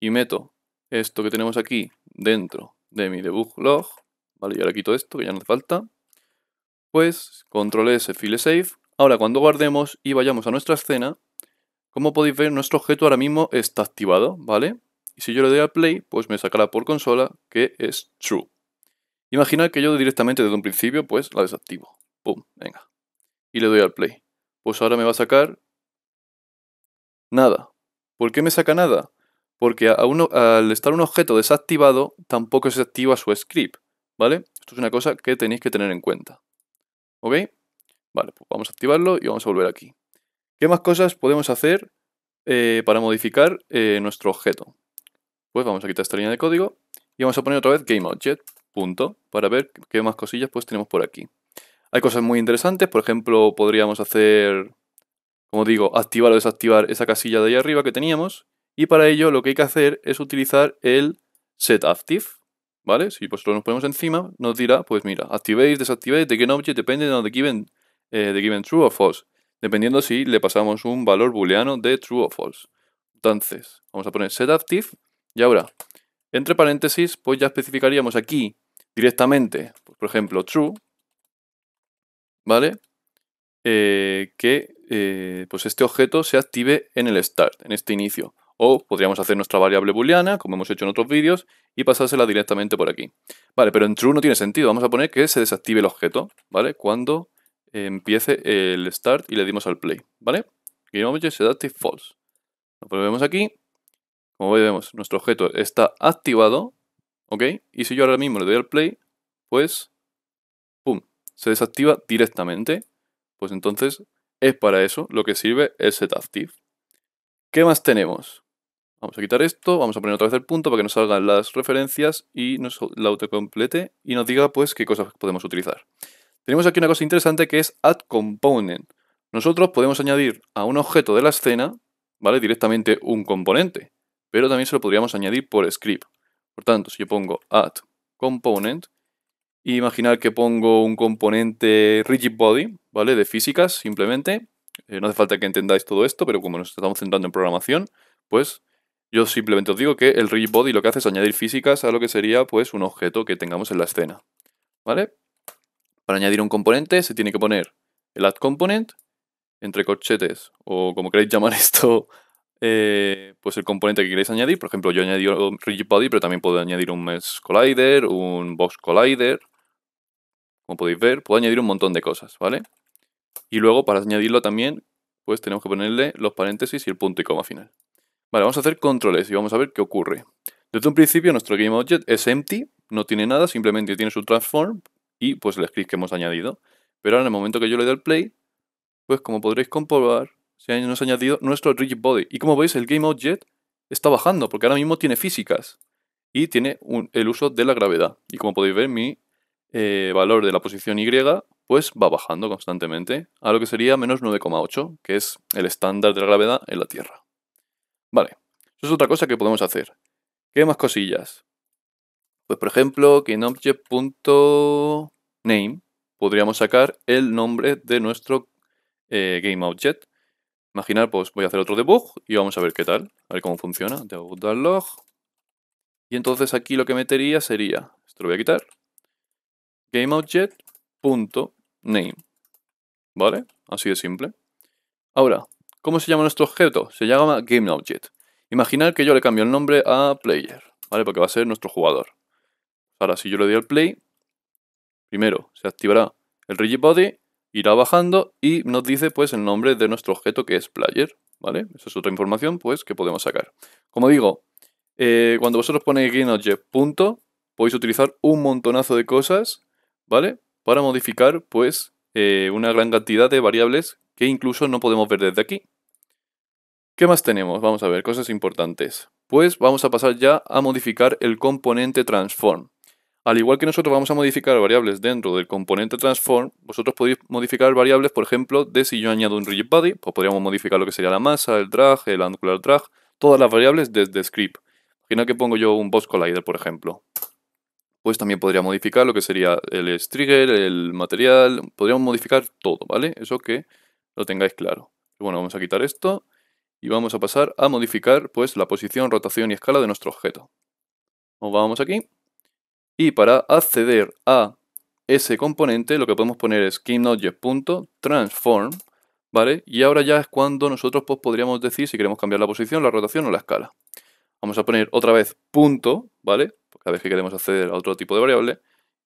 y meto esto que tenemos aquí dentro de mi debug log, vale, y ahora quito esto que ya no hace falta, pues control S, file save. Ahora cuando guardemos y vayamos a nuestra escena, como podéis ver nuestro objeto ahora mismo está activado, ¿vale? Y si yo le doy a play, pues me sacará por consola que es true. Imaginad que yo directamente desde un principio pues la desactivo. Pum, venga. Y le doy al play. Pues ahora me va a sacar nada. ¿Por qué me saca nada? Porque a uno, al estar un objeto desactivado tampoco se activa su script, ¿vale? Esto es una cosa que tenéis que tener en cuenta. ¿Ok? Vale, pues vamos a activarlo y vamos a volver aquí. ¿Qué más cosas podemos hacer eh, para modificar eh, nuestro objeto? Pues vamos a quitar esta línea de código y vamos a poner otra vez GameObject punto para ver qué más cosillas pues tenemos por aquí. Hay cosas muy interesantes, por ejemplo, podríamos hacer, como digo, activar o desactivar esa casilla de ahí arriba que teníamos. Y para ello lo que hay que hacer es utilizar el setActive, ¿vale? Si pues lo nos ponemos encima, nos dirá, pues mira, activéis, desactivéis, de given object, depende de donde given, eh, given true o false. Dependiendo si le pasamos un valor booleano de true o false. Entonces, vamos a poner setActive. Y ahora, entre paréntesis, pues ya especificaríamos aquí directamente, pues, por ejemplo, true, ¿vale? Eh, que eh, pues este objeto se active en el start, en este inicio. O podríamos hacer nuestra variable booleana, como hemos hecho en otros vídeos, y pasársela directamente por aquí. Vale, pero en true no tiene sentido. Vamos a poner que se desactive el objeto, ¿vale? Cuando empiece el start y le dimos al play, ¿vale? Y vamos a false. Lo volvemos aquí como vemos, nuestro objeto está activado, ¿ok? Y si yo ahora mismo le doy al play, pues, ¡pum! Se desactiva directamente. Pues entonces es para eso lo que sirve el setActive. ¿Qué más tenemos? Vamos a quitar esto, vamos a poner otra vez el punto para que nos salgan las referencias y nos la autocomplete y nos diga pues qué cosas podemos utilizar. Tenemos aquí una cosa interesante que es addComponent. component. Nosotros podemos añadir a un objeto de la escena, ¿vale? Directamente un componente pero también se lo podríamos añadir por script. Por tanto, si yo pongo add component, imaginar que pongo un componente rigid body, ¿vale? De físicas, simplemente. Eh, no hace falta que entendáis todo esto, pero como nos estamos centrando en programación, pues yo simplemente os digo que el rigid body lo que hace es añadir físicas a lo que sería pues un objeto que tengamos en la escena, ¿vale? Para añadir un componente se tiene que poner el add component entre corchetes, o como queréis llamar esto eh, pues el componente que queréis añadir. Por ejemplo, yo añadí un RigidBody, pero también puedo añadir un Mesh Collider, un Box Collider. Como podéis ver, puedo añadir un montón de cosas, ¿vale? Y luego, para añadirlo también, pues tenemos que ponerle los paréntesis y el punto y coma final. Vale, vamos a hacer controles y vamos a ver qué ocurre. Desde un principio nuestro GameObject es empty, no tiene nada, simplemente tiene su transform y pues el script que hemos añadido. Pero ahora en el momento que yo le doy el play, pues como podréis comprobar, se nos ha añadido nuestro Rigid Body. Y como veis, el Game Object está bajando, porque ahora mismo tiene físicas y tiene el uso de la gravedad. Y como podéis ver, mi eh, valor de la posición Y pues va bajando constantemente a lo que sería menos 9,8, que es el estándar de la gravedad en la Tierra. Vale, eso es otra cosa que podemos hacer. ¿Qué más cosillas? Pues por ejemplo, que podríamos sacar el nombre de nuestro eh, GameObject imaginar, pues voy a hacer otro debug y vamos a ver qué tal, a ver cómo funciona. Debug log. Y entonces aquí lo que metería sería, esto lo voy a quitar, gameobject.name. ¿Vale? Así de simple. Ahora, ¿cómo se llama nuestro objeto? Se llama GameObject. Imaginar que yo le cambio el nombre a Player, ¿vale? Porque va a ser nuestro jugador. Ahora, si yo le doy al play, primero se activará el RigidBody irá bajando y nos dice pues el nombre de nuestro objeto que es player, ¿vale? Esa es otra información pues que podemos sacar. Como digo, eh, cuando vosotros ponéis GameObject punto, podéis utilizar un montonazo de cosas, ¿vale? Para modificar pues eh, una gran cantidad de variables que incluso no podemos ver desde aquí. ¿Qué más tenemos? Vamos a ver, cosas importantes. Pues vamos a pasar ya a modificar el componente transform. Al igual que nosotros vamos a modificar variables dentro del componente transform, vosotros podéis modificar variables, por ejemplo, de si yo añado un rigid body, pues podríamos modificar lo que sería la masa, el drag, el angular drag, todas las variables desde script. Imagina que pongo yo un box collider, por ejemplo. Pues también podría modificar lo que sería el trigger, el material, podríamos modificar todo, ¿vale? Eso que lo tengáis claro. Bueno, vamos a quitar esto y vamos a pasar a modificar pues la posición, rotación y escala de nuestro objeto. Nos vamos aquí y para acceder a ese componente, lo que podemos poner es GameObject.transform, ¿vale? Y ahora ya es cuando nosotros pues, podríamos decir si queremos cambiar la posición, la rotación o la escala. Vamos a poner otra vez punto, ¿vale? Pues cada vez que queremos acceder a otro tipo de variable,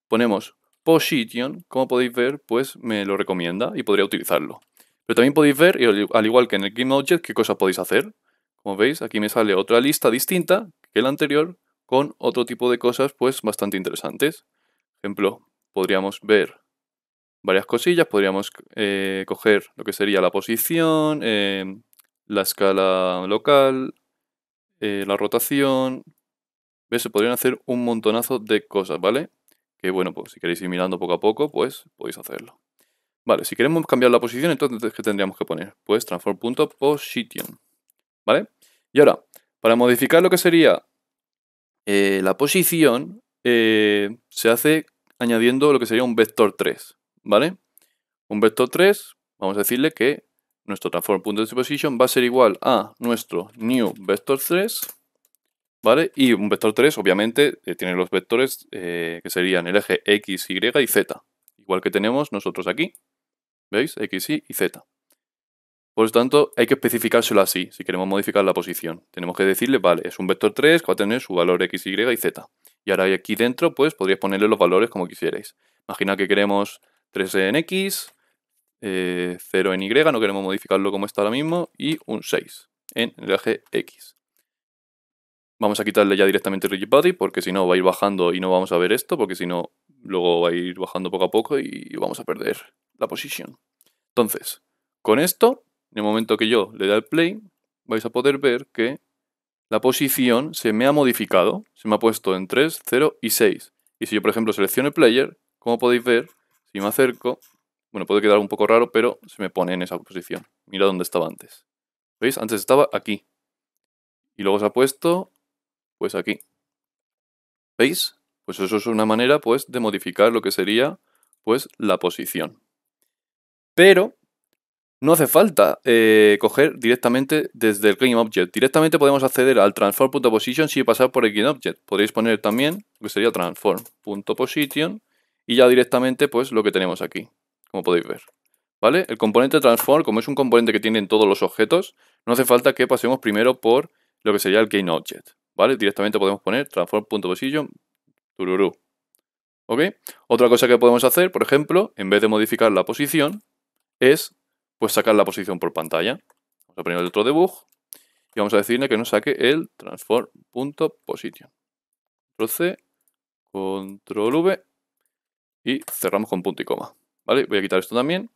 ponemos position, como podéis ver, pues me lo recomienda y podría utilizarlo. Pero también podéis ver, al igual que en el GameObject, qué cosas podéis hacer. Como veis, aquí me sale otra lista distinta que la anterior, con otro tipo de cosas pues bastante interesantes. Por ejemplo, podríamos ver varias cosillas, podríamos eh, coger lo que sería la posición, em, la escala local, eh, la rotación. ¿Ves? Se podrían hacer un montonazo de cosas, ¿vale? Que bueno, pues si queréis ir mirando poco a poco, pues podéis hacerlo. Vale, si queremos cambiar la posición, entonces ¿qué tendríamos que poner? Pues transform.position, ¿vale? Y ahora, para modificar lo que sería eh, la posición eh, se hace añadiendo lo que sería un vector 3, ¿vale? Un vector 3, vamos a decirle que nuestro transform.disposition va a ser igual a nuestro new vector 3, ¿vale? Y un vector 3, obviamente, eh, tiene los vectores que serían el eje X, Y y Z, igual que tenemos nosotros aquí, ¿veis? X, Y y Z. Por lo tanto, hay que especificárselo así, si queremos modificar la posición. Tenemos que decirle, vale, es un vector 3 que va a tener su valor x, y y z. Y ahora aquí dentro, pues podríais ponerle los valores como quisierais. Imagina que queremos 3 en x, 0 eh, en y, no queremos modificarlo como está ahora mismo, y un 6 en el eje x. Vamos a quitarle ya directamente el porque si no va a ir bajando y no vamos a ver esto, porque si no luego va a ir bajando poco a poco y vamos a perder la posición. Entonces, con esto en el momento que yo le da el play, vais a poder ver que la posición se me ha modificado, se me ha puesto en 3, 0 y 6. Y si yo, por ejemplo, selecciono el player, como podéis ver, si me acerco, bueno, puede quedar un poco raro, pero se me pone en esa posición. Mira dónde estaba antes. ¿Veis? Antes estaba aquí. Y luego se ha puesto, pues aquí. ¿Veis? Pues eso es una manera, pues, de modificar lo que sería, pues, la posición. Pero no hace falta eh, coger directamente desde el Object. Directamente podemos acceder al transform.position si pasar por el Object. Podéis poner también que sería transform.position y ya directamente pues lo que tenemos aquí, como podéis ver. ¿Vale? El componente transform, como es un componente que tienen todos los objetos, no hace falta que pasemos primero por lo que sería el Object, ¿Vale? Directamente podemos poner transform.position, tururú. ¿Ok? Otra cosa que podemos hacer, por ejemplo, en vez de modificar la posición, es pues sacar la posición por pantalla. Vamos a poner el otro debug y vamos a decirle que nos saque el transform.position. Control C, control V y cerramos con punto y coma. ¿Vale? Voy a quitar esto también.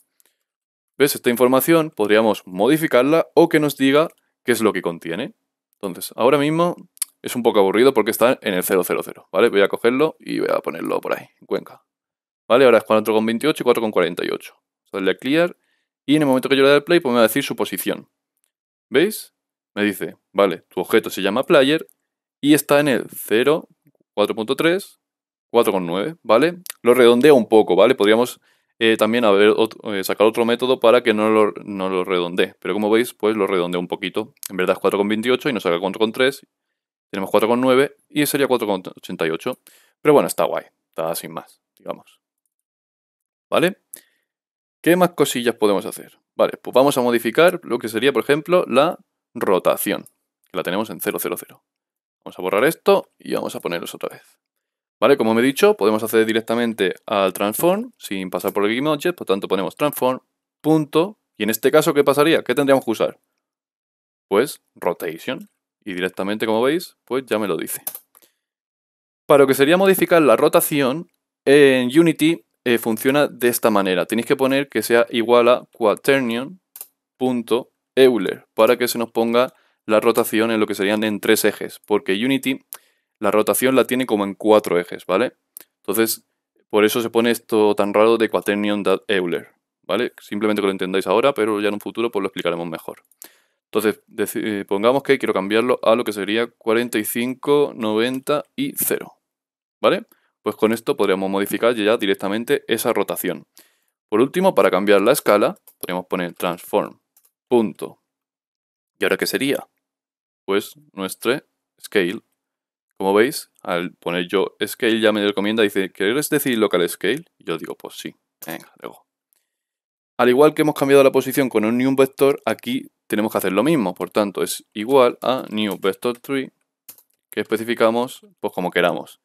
¿Ves? Esta información podríamos modificarla o que nos diga qué es lo que contiene. Entonces, ahora mismo es un poco aburrido porque está en el 000, ¿vale? Voy a cogerlo y voy a ponerlo por ahí, en Cuenca. ¿Vale? Ahora es 4,28 y 4,48. Darle a clear y en el momento que yo le dé play, pues me va a decir su posición. ¿Veis? Me dice, vale, tu objeto se llama player y está en el 0, 4.3, 4.9, ¿vale? Lo redondea un poco, ¿vale? Podríamos eh, también haber eh, sacar otro método para que no lo, no lo redondee. Pero como veis, pues lo redondea un poquito. En verdad es 4,28 y nos saca 4,3. Tenemos 4,9 y sería 4,88. Pero bueno, está guay. Está sin más, digamos. ¿Vale? ¿Qué más cosillas podemos hacer? Vale, pues vamos a modificar lo que sería, por ejemplo, la rotación, que la tenemos en 0, Vamos a borrar esto y vamos a ponerlos otra vez. Vale, como me he dicho, podemos acceder directamente al transform sin pasar por el game object, por tanto ponemos transform, punto, y en este caso, ¿qué pasaría? ¿Qué tendríamos que usar? Pues rotation, y directamente, como veis, pues ya me lo dice. Para lo que sería modificar la rotación, en Unity eh, funciona de esta manera. Tenéis que poner que sea igual a quaternion.euler para que se nos ponga la rotación en lo que serían en tres ejes, porque Unity la rotación la tiene como en cuatro ejes, ¿vale? Entonces, por eso se pone esto tan raro de quaternion.euler, ¿vale? Simplemente que lo entendáis ahora, pero ya en un futuro pues lo explicaremos mejor. Entonces, eh, pongamos que quiero cambiarlo a lo que sería 45, 90 y 0, ¿vale? pues con esto podríamos modificar ya directamente esa rotación. Por último, para cambiar la escala, podríamos poner transform. Punto. ¿Y ahora qué sería? Pues nuestro scale. Como veis, al poner yo scale ya me recomienda, dice, ¿quieres decir local scale? yo digo, pues sí, venga, luego. Al igual que hemos cambiado la posición con un new vector, aquí tenemos que hacer lo mismo. Por tanto, es igual a new vector tree que especificamos pues como queramos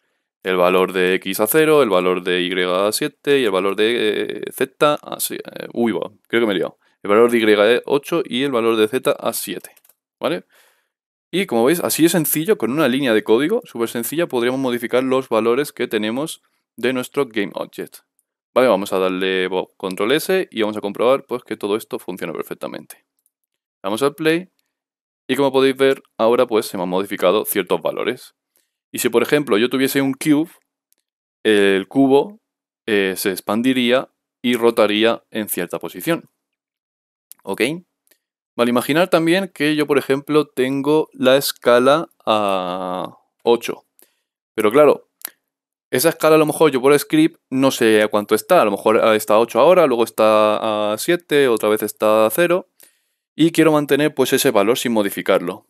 el valor de x a 0, el valor de y a 7 y el valor de eh, z a 7. Eh, uy, creo que me he liado. El valor de y a 8 y el valor de z a 7. ¿Vale? Y como veis, así de sencillo, con una línea de código súper sencilla, podríamos modificar los valores que tenemos de nuestro GameObject. Vale, vamos a darle control S y vamos a comprobar pues, que todo esto funciona perfectamente. Vamos al play y como podéis ver, ahora pues se me han modificado ciertos valores. Y si, por ejemplo, yo tuviese un cube, el cubo eh, se expandiría y rotaría en cierta posición. ¿Ok? Vale, imaginar también que yo, por ejemplo, tengo la escala a 8. Pero claro, esa escala a lo mejor yo por script no sé a cuánto está. A lo mejor está a 8 ahora, luego está a 7, otra vez está a 0. Y quiero mantener pues ese valor sin modificarlo.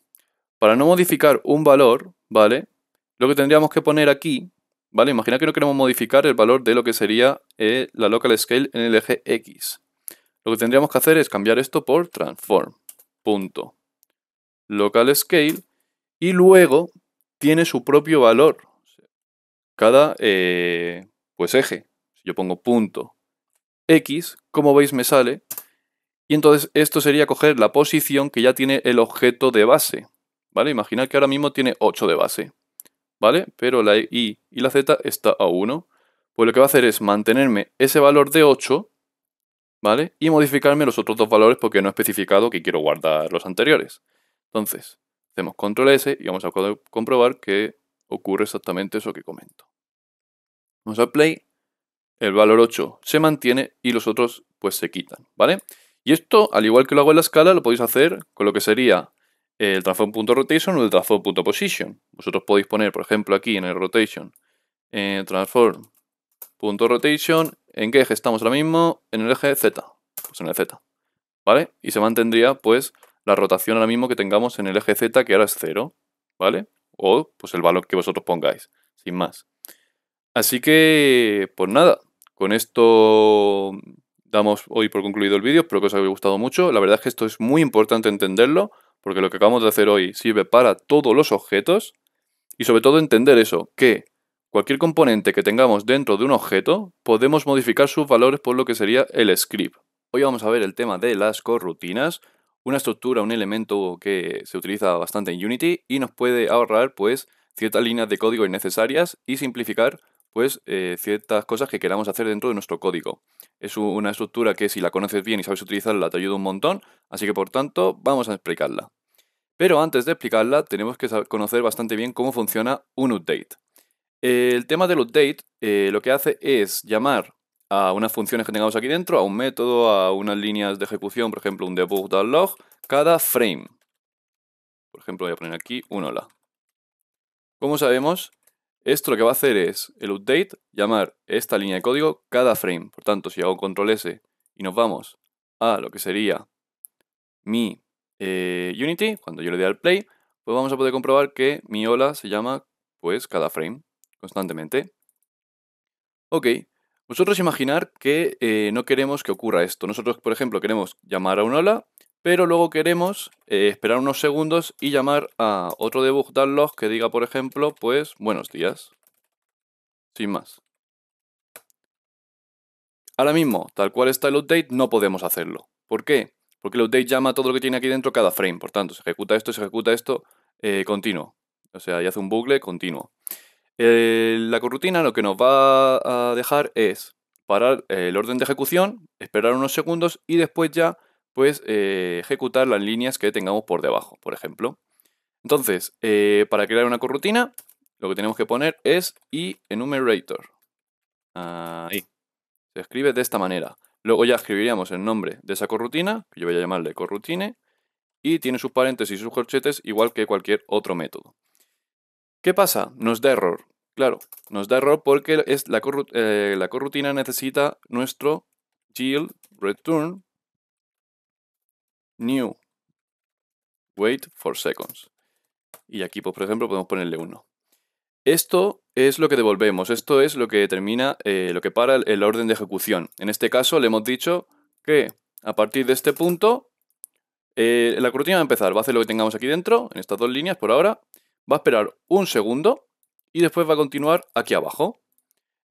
Para no modificar un valor, ¿vale? Lo que tendríamos que poner aquí, ¿vale? imaginar que no queremos modificar el valor de lo que sería eh, la local scale en el eje X. Lo que tendríamos que hacer es cambiar esto por transform. Punto. Local scale. Y luego tiene su propio valor. Cada eh, pues eje. Si yo pongo punto X, como veis me sale. Y entonces esto sería coger la posición que ya tiene el objeto de base. ¿Vale? Imaginar que ahora mismo tiene 8 de base. ¿vale? Pero la i y la z está a 1. Pues lo que va a hacer es mantenerme ese valor de 8, ¿vale? Y modificarme los otros dos valores porque no he especificado que quiero guardar los anteriores. Entonces, hacemos control S y vamos a comprobar que ocurre exactamente eso que comento. Vamos a play, el valor 8 se mantiene y los otros pues se quitan, ¿vale? Y esto, al igual que lo hago en la escala, lo podéis hacer con lo que sería eh, el transform.rotation o el transform.position. Vosotros podéis poner, por ejemplo, aquí en el rotation, en eh, transform.rotation, ¿en qué eje estamos ahora mismo? En el eje Z, pues en el Z, ¿vale? Y se mantendría, pues, la rotación ahora mismo que tengamos en el eje Z, que ahora es 0, ¿vale? O, pues, el valor que vosotros pongáis, sin más. Así que, pues nada, con esto damos hoy por concluido el vídeo, espero que os haya gustado mucho. La verdad es que esto es muy importante entenderlo porque lo que acabamos de hacer hoy sirve para todos los objetos, y sobre todo entender eso, que cualquier componente que tengamos dentro de un objeto, podemos modificar sus valores por lo que sería el script. Hoy vamos a ver el tema de las corrutinas, una estructura, un elemento que se utiliza bastante en Unity y nos puede ahorrar pues ciertas líneas de código innecesarias y simplificar pues eh, ciertas cosas que queramos hacer dentro de nuestro código. Es una estructura que si la conoces bien y sabes utilizarla te ayuda un montón, así que por tanto vamos a explicarla. Pero antes de explicarla tenemos que conocer bastante bien cómo funciona un update. El tema del update eh, lo que hace es llamar a unas funciones que tengamos aquí dentro, a un método, a unas líneas de ejecución, por ejemplo un debug.log, cada frame. Por ejemplo voy a poner aquí un hola. Como sabemos, esto lo que va a hacer es el update llamar esta línea de código cada frame. Por tanto, si hago control S y nos vamos a lo que sería mi eh, Unity, cuando yo le dé al play, pues vamos a poder comprobar que mi ola se llama pues cada frame constantemente. Ok, vosotros imaginar que eh, no queremos que ocurra esto. Nosotros, por ejemplo, queremos llamar a una ola pero luego queremos eh, esperar unos segundos y llamar a otro debug que diga, por ejemplo, pues buenos días. Sin más. Ahora mismo, tal cual está el update, no podemos hacerlo. ¿Por qué? Porque el update llama a todo lo que tiene aquí dentro cada frame. Por tanto, se ejecuta esto, se ejecuta esto eh, continuo. O sea, y hace un bucle continuo. la corrutina lo que nos va a dejar es parar eh, el orden de ejecución, esperar unos segundos y después ya pues eh, ejecutar las líneas que tengamos por debajo, por ejemplo. Entonces, eh, para crear una corrutina, lo que tenemos que poner es i enumerator. Ah, Ahí. Se escribe de esta manera. Luego ya escribiríamos el nombre de esa corrutina, que yo voy a llamarle corrutine, y tiene sus paréntesis y sus corchetes igual que cualquier otro método. ¿Qué pasa? Nos da error. Claro, nos da error porque es la, eh, la corrutina necesita nuestro yield return new, wait for seconds. Y aquí, pues, por ejemplo, podemos ponerle 1. Esto es lo que devolvemos, esto es lo que determina, eh, lo que para el orden de ejecución. En este caso le hemos dicho que a partir de este punto eh, la cortina va a empezar, va a hacer lo que tengamos aquí dentro, en estas dos líneas por ahora, va a esperar un segundo y después va a continuar aquí abajo.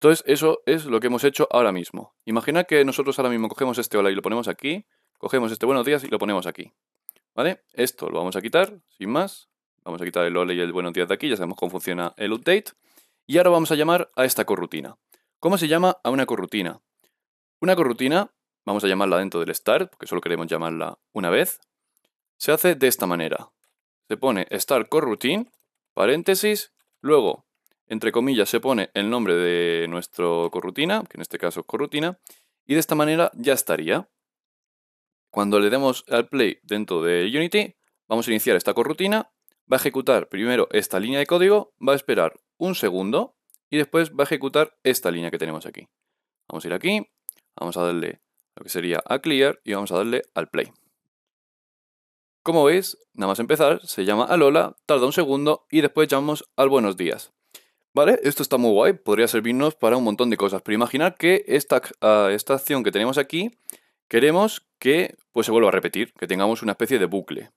Entonces eso es lo que hemos hecho ahora mismo. Imagina que nosotros ahora mismo cogemos este hola y lo ponemos aquí, Cogemos este buenos días y lo ponemos aquí. ¿Vale? Esto lo vamos a quitar, sin más. Vamos a quitar el ole y el buenos días de aquí, ya sabemos cómo funciona el update. Y ahora vamos a llamar a esta corrutina. ¿Cómo se llama a una corrutina? Una corrutina, vamos a llamarla dentro del start, porque solo queremos llamarla una vez, se hace de esta manera. Se pone start corrutin, paréntesis, luego, entre comillas, se pone el nombre de nuestro corrutina, que en este caso es corrutina, y de esta manera ya estaría. Cuando le demos al play dentro de Unity, vamos a iniciar esta corrutina, va a ejecutar primero esta línea de código, va a esperar un segundo y después va a ejecutar esta línea que tenemos aquí. Vamos a ir aquí, vamos a darle lo que sería a clear y vamos a darle al play. Como veis, nada más empezar, se llama Lola, tarda un segundo y después llamamos al buenos días. Vale, esto está muy guay, podría servirnos para un montón de cosas, pero imaginar que esta ah, acción que tenemos aquí Queremos que pues, se vuelva a repetir, que tengamos una especie de bucle.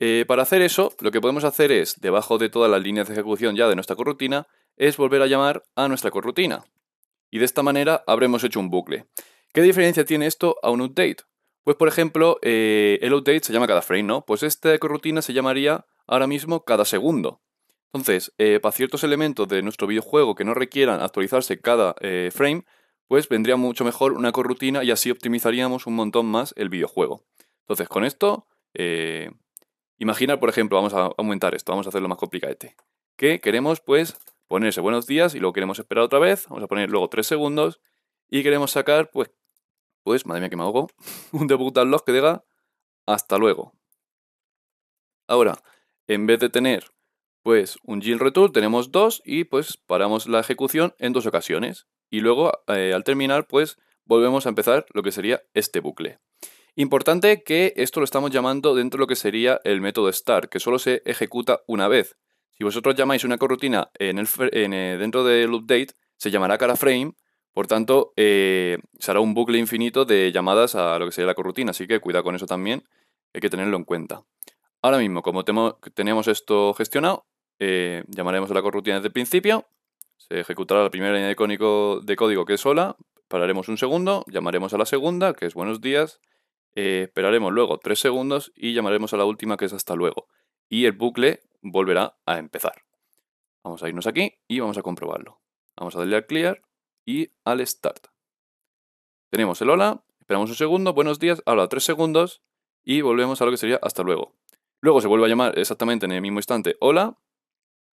Eh, para hacer eso, lo que podemos hacer es, debajo de todas las líneas de ejecución ya de nuestra corrutina, es volver a llamar a nuestra corrutina. Y de esta manera habremos hecho un bucle. ¿Qué diferencia tiene esto a un update? Pues por ejemplo, eh, el update se llama cada frame, ¿no? Pues esta corrutina se llamaría ahora mismo cada segundo. Entonces, eh, para ciertos elementos de nuestro videojuego que no requieran actualizarse cada frame, pues vendría mucho mejor una corrutina y así optimizaríamos un montón más el videojuego. Entonces, con esto, eh, imaginar por ejemplo, vamos a aumentar esto, vamos a hacerlo más complicado que queremos, pues, ponerse buenos días y luego queremos esperar otra vez, vamos a poner luego tres segundos y queremos sacar, pues, pues, madre mía que me ahogo, un debut que diga hasta luego. Ahora, en vez de tener, pues, un gil return, tenemos dos y, pues, paramos la ejecución en dos ocasiones y luego eh, al terminar pues volvemos a empezar lo que sería este bucle. Importante que esto lo estamos llamando dentro de lo que sería el método start, que solo se ejecuta una vez. Si vosotros llamáis una corrutina en el, eh, dentro del update, se llamará cara frame, por tanto, eh, será un bucle infinito de llamadas a lo que sería la corrutina, así que cuidado con eso también, hay que tenerlo en cuenta. Ahora mismo, como tenemos esto gestionado, llamaremos a la corrutina desde el principio se ejecutará la primera línea de, código, de código que es hola, pararemos un segundo, llamaremos a la segunda, que es buenos días, eh, esperaremos luego tres segundos y llamaremos a la última, que es hasta luego. Y el bucle volverá a empezar. Vamos a irnos aquí y vamos a comprobarlo. Vamos a darle al clear y al start. Tenemos el hola, esperamos un segundo, buenos días, habla tres segundos y volvemos a lo que sería hasta luego. Luego se vuelve a llamar exactamente en el mismo instante hola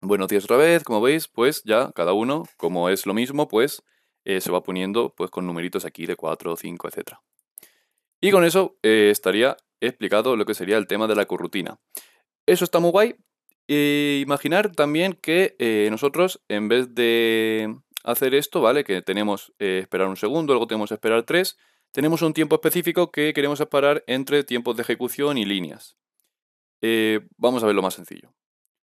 bueno, días otra vez, como veis, pues ya cada uno, como es lo mismo, pues eh, se va poniendo pues con numeritos aquí de 4, 5, etc. Y con eso eh, estaría explicado lo que sería el tema de la corrutina. Eso está muy guay. imaginar también que eh, nosotros, en vez de hacer esto, ¿vale? Que tenemos esperar un segundo, luego tenemos esperar tres, tenemos un tiempo específico que queremos separar entre tiempos de ejecución y líneas. vamos a verlo más sencillo.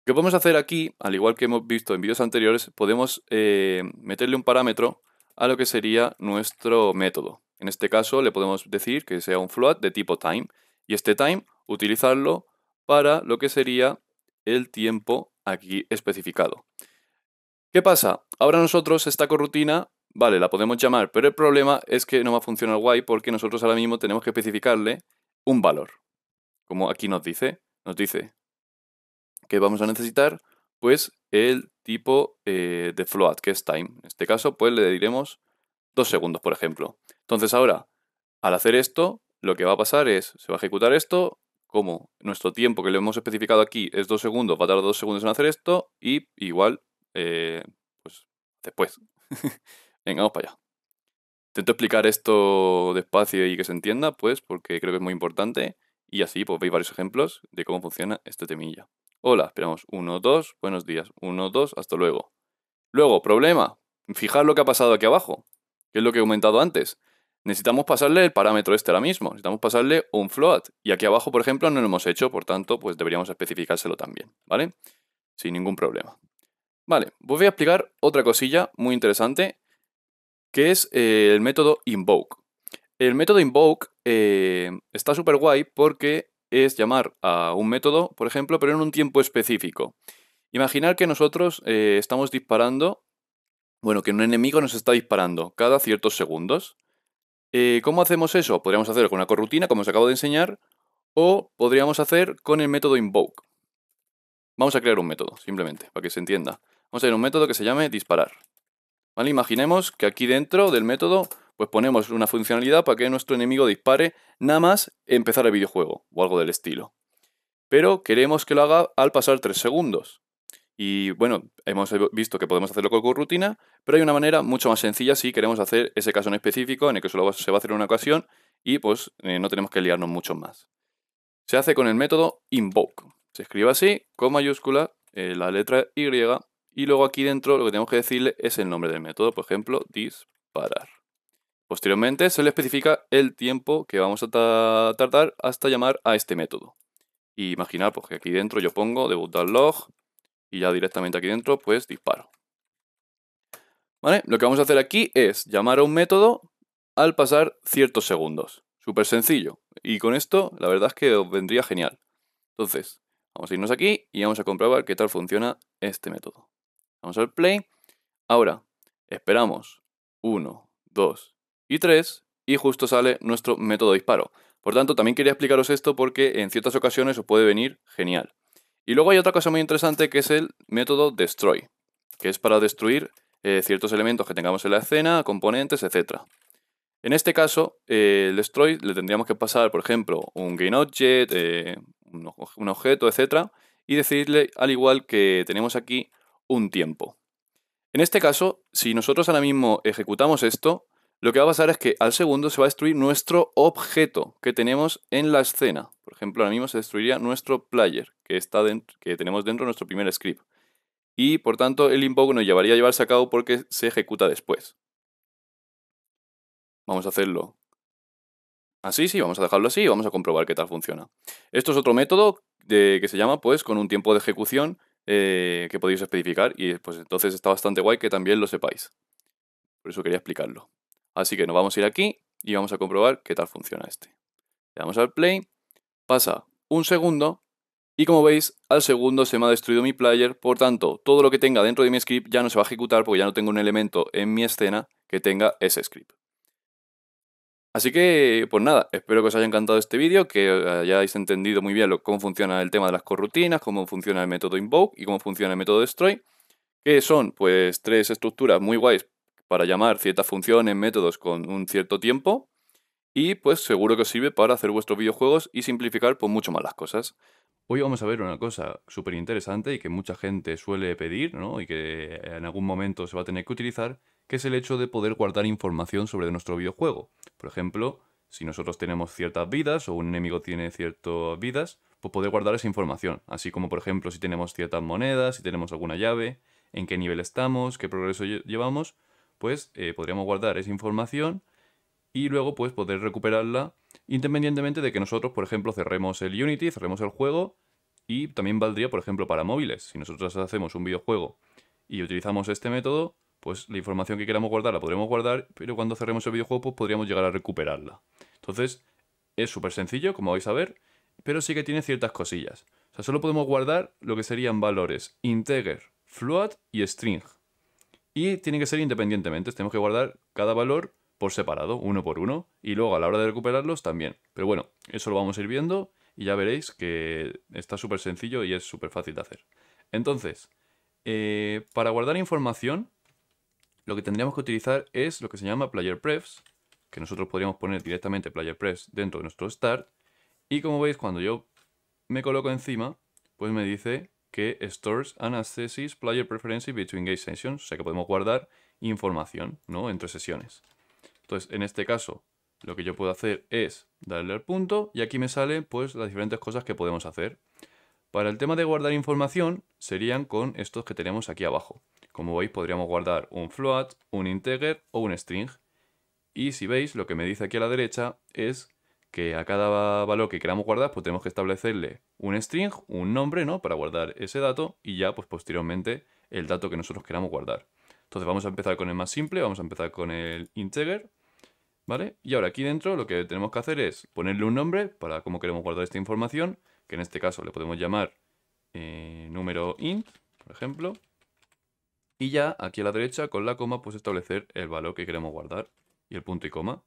¿Qué podemos hacer aquí, al igual que hemos visto en vídeos anteriores, podemos eh, meterle un parámetro a lo que sería nuestro método. En este caso le podemos decir que sea un float de tipo time y este time utilizarlo para lo que sería el tiempo aquí especificado. ¿Qué pasa? Ahora nosotros esta corrutina, vale, la podemos llamar, pero el problema es que no va a funcionar guay porque nosotros ahora mismo tenemos que especificarle un valor. Como aquí nos dice, nos dice que vamos a necesitar pues el tipo eh, de float, que es time. En este caso, pues le diremos dos segundos, por ejemplo. Entonces ahora, al hacer esto, lo que va a pasar es, se va a ejecutar esto, como nuestro tiempo que le hemos especificado aquí es dos segundos, va a tardar dos segundos en hacer esto, y igual, eh, pues después. Venga, vamos para allá. Intento explicar esto despacio y que se entienda, pues, porque creo que es muy importante, y así pues veis varios ejemplos de cómo funciona este temilla. Hola, esperamos 1, 2, buenos días, 1, 2, hasta luego. Luego, problema. Fijar lo que ha pasado aquí abajo, que es lo que he comentado antes. Necesitamos pasarle el parámetro este ahora mismo, necesitamos pasarle un float. Y aquí abajo, por ejemplo, no lo hemos hecho, por tanto, pues deberíamos especificárselo también, ¿vale? Sin ningún problema. Vale, pues voy a explicar otra cosilla muy interesante, que es eh, el método invoke. El método invoke eh, está súper guay porque es llamar a un método, por ejemplo, pero en un tiempo específico. Imaginar que nosotros eh, estamos disparando, bueno, que un enemigo nos está disparando cada ciertos segundos. Eh, ¿Cómo hacemos eso? Podríamos hacerlo con una corrutina, como os acabo de enseñar, o podríamos hacer con el método invoke. Vamos a crear un método, simplemente, para que se entienda. Vamos a crear un método que se llame disparar. Imaginemos que aquí dentro del método pues ponemos una funcionalidad para que nuestro enemigo dispare nada más empezar el videojuego o algo del estilo. Pero queremos que lo haga al pasar tres segundos. Y bueno, hemos visto que podemos hacerlo con rutina, pero hay una manera mucho más sencilla si queremos hacer ese caso en específico en el que solo se va a hacer una ocasión y pues eh, no tenemos que liarnos mucho más. Se hace con el método invoke. Se escribe así, con mayúscula, eh, la letra Y, y luego aquí dentro lo que tenemos que decirle es el nombre del método, por ejemplo, disparar. Posteriormente se le especifica el tiempo que vamos a tardar hasta llamar a este método. Y pues, que aquí dentro yo pongo debutar log y ya directamente aquí dentro pues disparo. ¿Vale? Lo que vamos a hacer aquí es llamar a un método al pasar ciertos segundos. Súper sencillo. Y con esto la verdad es que os vendría genial. Entonces, vamos a irnos aquí y vamos a comprobar qué tal funciona este método. Vamos al play. Ahora, esperamos 1, 2, y 3, y justo sale nuestro método disparo. Por tanto, también quería explicaros esto porque en ciertas ocasiones os puede venir genial. Y luego hay otra cosa muy interesante que es el método destroy, que es para destruir eh, ciertos elementos que tengamos en la escena, componentes, etc. En este caso, eh, el destroy le tendríamos que pasar, por ejemplo, un gain object, eh, un objeto, etc. Y decirle, al igual que tenemos aquí, un tiempo. En este caso, si nosotros ahora mismo ejecutamos esto, lo que va a pasar es que al segundo se va a destruir nuestro objeto que tenemos en la escena. Por ejemplo, ahora mismo se destruiría nuestro player que, está que tenemos dentro de nuestro primer script. Y por tanto, el invoke nos llevaría a llevarse a cabo porque se ejecuta después. Vamos a hacerlo así, sí, vamos a dejarlo así y vamos a comprobar qué tal funciona. Esto es otro método que se llama, pues, con un tiempo de ejecución eh, que podéis especificar y pues entonces está bastante guay que también lo sepáis. Por eso quería explicarlo. Así que nos vamos a ir aquí y vamos a comprobar qué tal funciona este. Le damos al play, pasa un segundo y como veis, al segundo se me ha destruido mi player, por tanto, todo lo que tenga dentro de mi script ya no se va a ejecutar porque ya no tengo un elemento en mi escena que tenga ese script. Así que, pues nada, espero que os haya encantado este vídeo, que hayáis entendido muy bien cómo funciona el tema de las corrutinas, cómo funciona el método invoke y cómo funciona el método destroy, que son pues tres estructuras muy guays para llamar ciertas funciones, métodos con un cierto tiempo y pues seguro que sirve para hacer vuestros videojuegos y simplificar pues, mucho más las cosas. Hoy vamos a ver una cosa súper interesante y que mucha gente suele pedir ¿no? y que en algún momento se va a tener que utilizar, que es el hecho de poder guardar información sobre nuestro videojuego. Por ejemplo, si nosotros tenemos ciertas vidas o un enemigo tiene ciertas vidas, pues poder guardar esa información. Así como, por ejemplo, si tenemos ciertas monedas, si tenemos alguna llave, en qué nivel estamos, qué progreso llevamos, pues podríamos guardar esa información y luego pues, poder recuperarla independientemente de que nosotros, por ejemplo, cerremos el Unity, cerremos el juego y también valdría, por ejemplo, para móviles. Si nosotros hacemos un videojuego y utilizamos este método, pues la información que queramos guardar la podremos guardar, pero cuando cerremos el videojuego pues podríamos llegar a recuperarla. Entonces, es súper sencillo, como vais a ver, pero sí que tiene ciertas cosillas. O sea, solo podemos guardar lo que serían valores integer, float y string. Y tienen que ser independientemente. Tenemos que guardar cada valor por separado, uno por uno. Y luego a la hora de recuperarlos también. Pero bueno, eso lo vamos a ir viendo y ya veréis que está súper sencillo y es súper fácil de hacer. Entonces, eh, para guardar información, lo que tendríamos que utilizar es lo que se llama player prefs, que nosotros podríamos poner directamente player prefs dentro de nuestro start. Y como veis, cuando yo me coloco encima, pues me dice que stores an player preferences between game sessions. O sea que podemos guardar información ¿no? entre sesiones. Entonces, en este caso, lo que yo puedo hacer es darle al punto y aquí me salen pues las diferentes cosas que podemos hacer. Para el tema de guardar información serían con estos que tenemos aquí abajo. Como veis podríamos guardar un float, un integer o un string. Y si veis lo que me dice aquí a la derecha es que a cada valor que queramos guardar, pues tenemos que establecerle un string, un nombre, ¿no? Para guardar ese dato y ya, pues posteriormente, el dato que nosotros queramos guardar. Entonces vamos a empezar con el más simple, vamos a empezar con el integer, ¿vale? Y ahora aquí dentro lo que tenemos que hacer es ponerle un nombre para cómo queremos guardar esta información, que en este caso le podemos llamar eh, número int, por ejemplo, y ya aquí a la derecha con la coma pues establecer el valor que queremos guardar y el punto y coma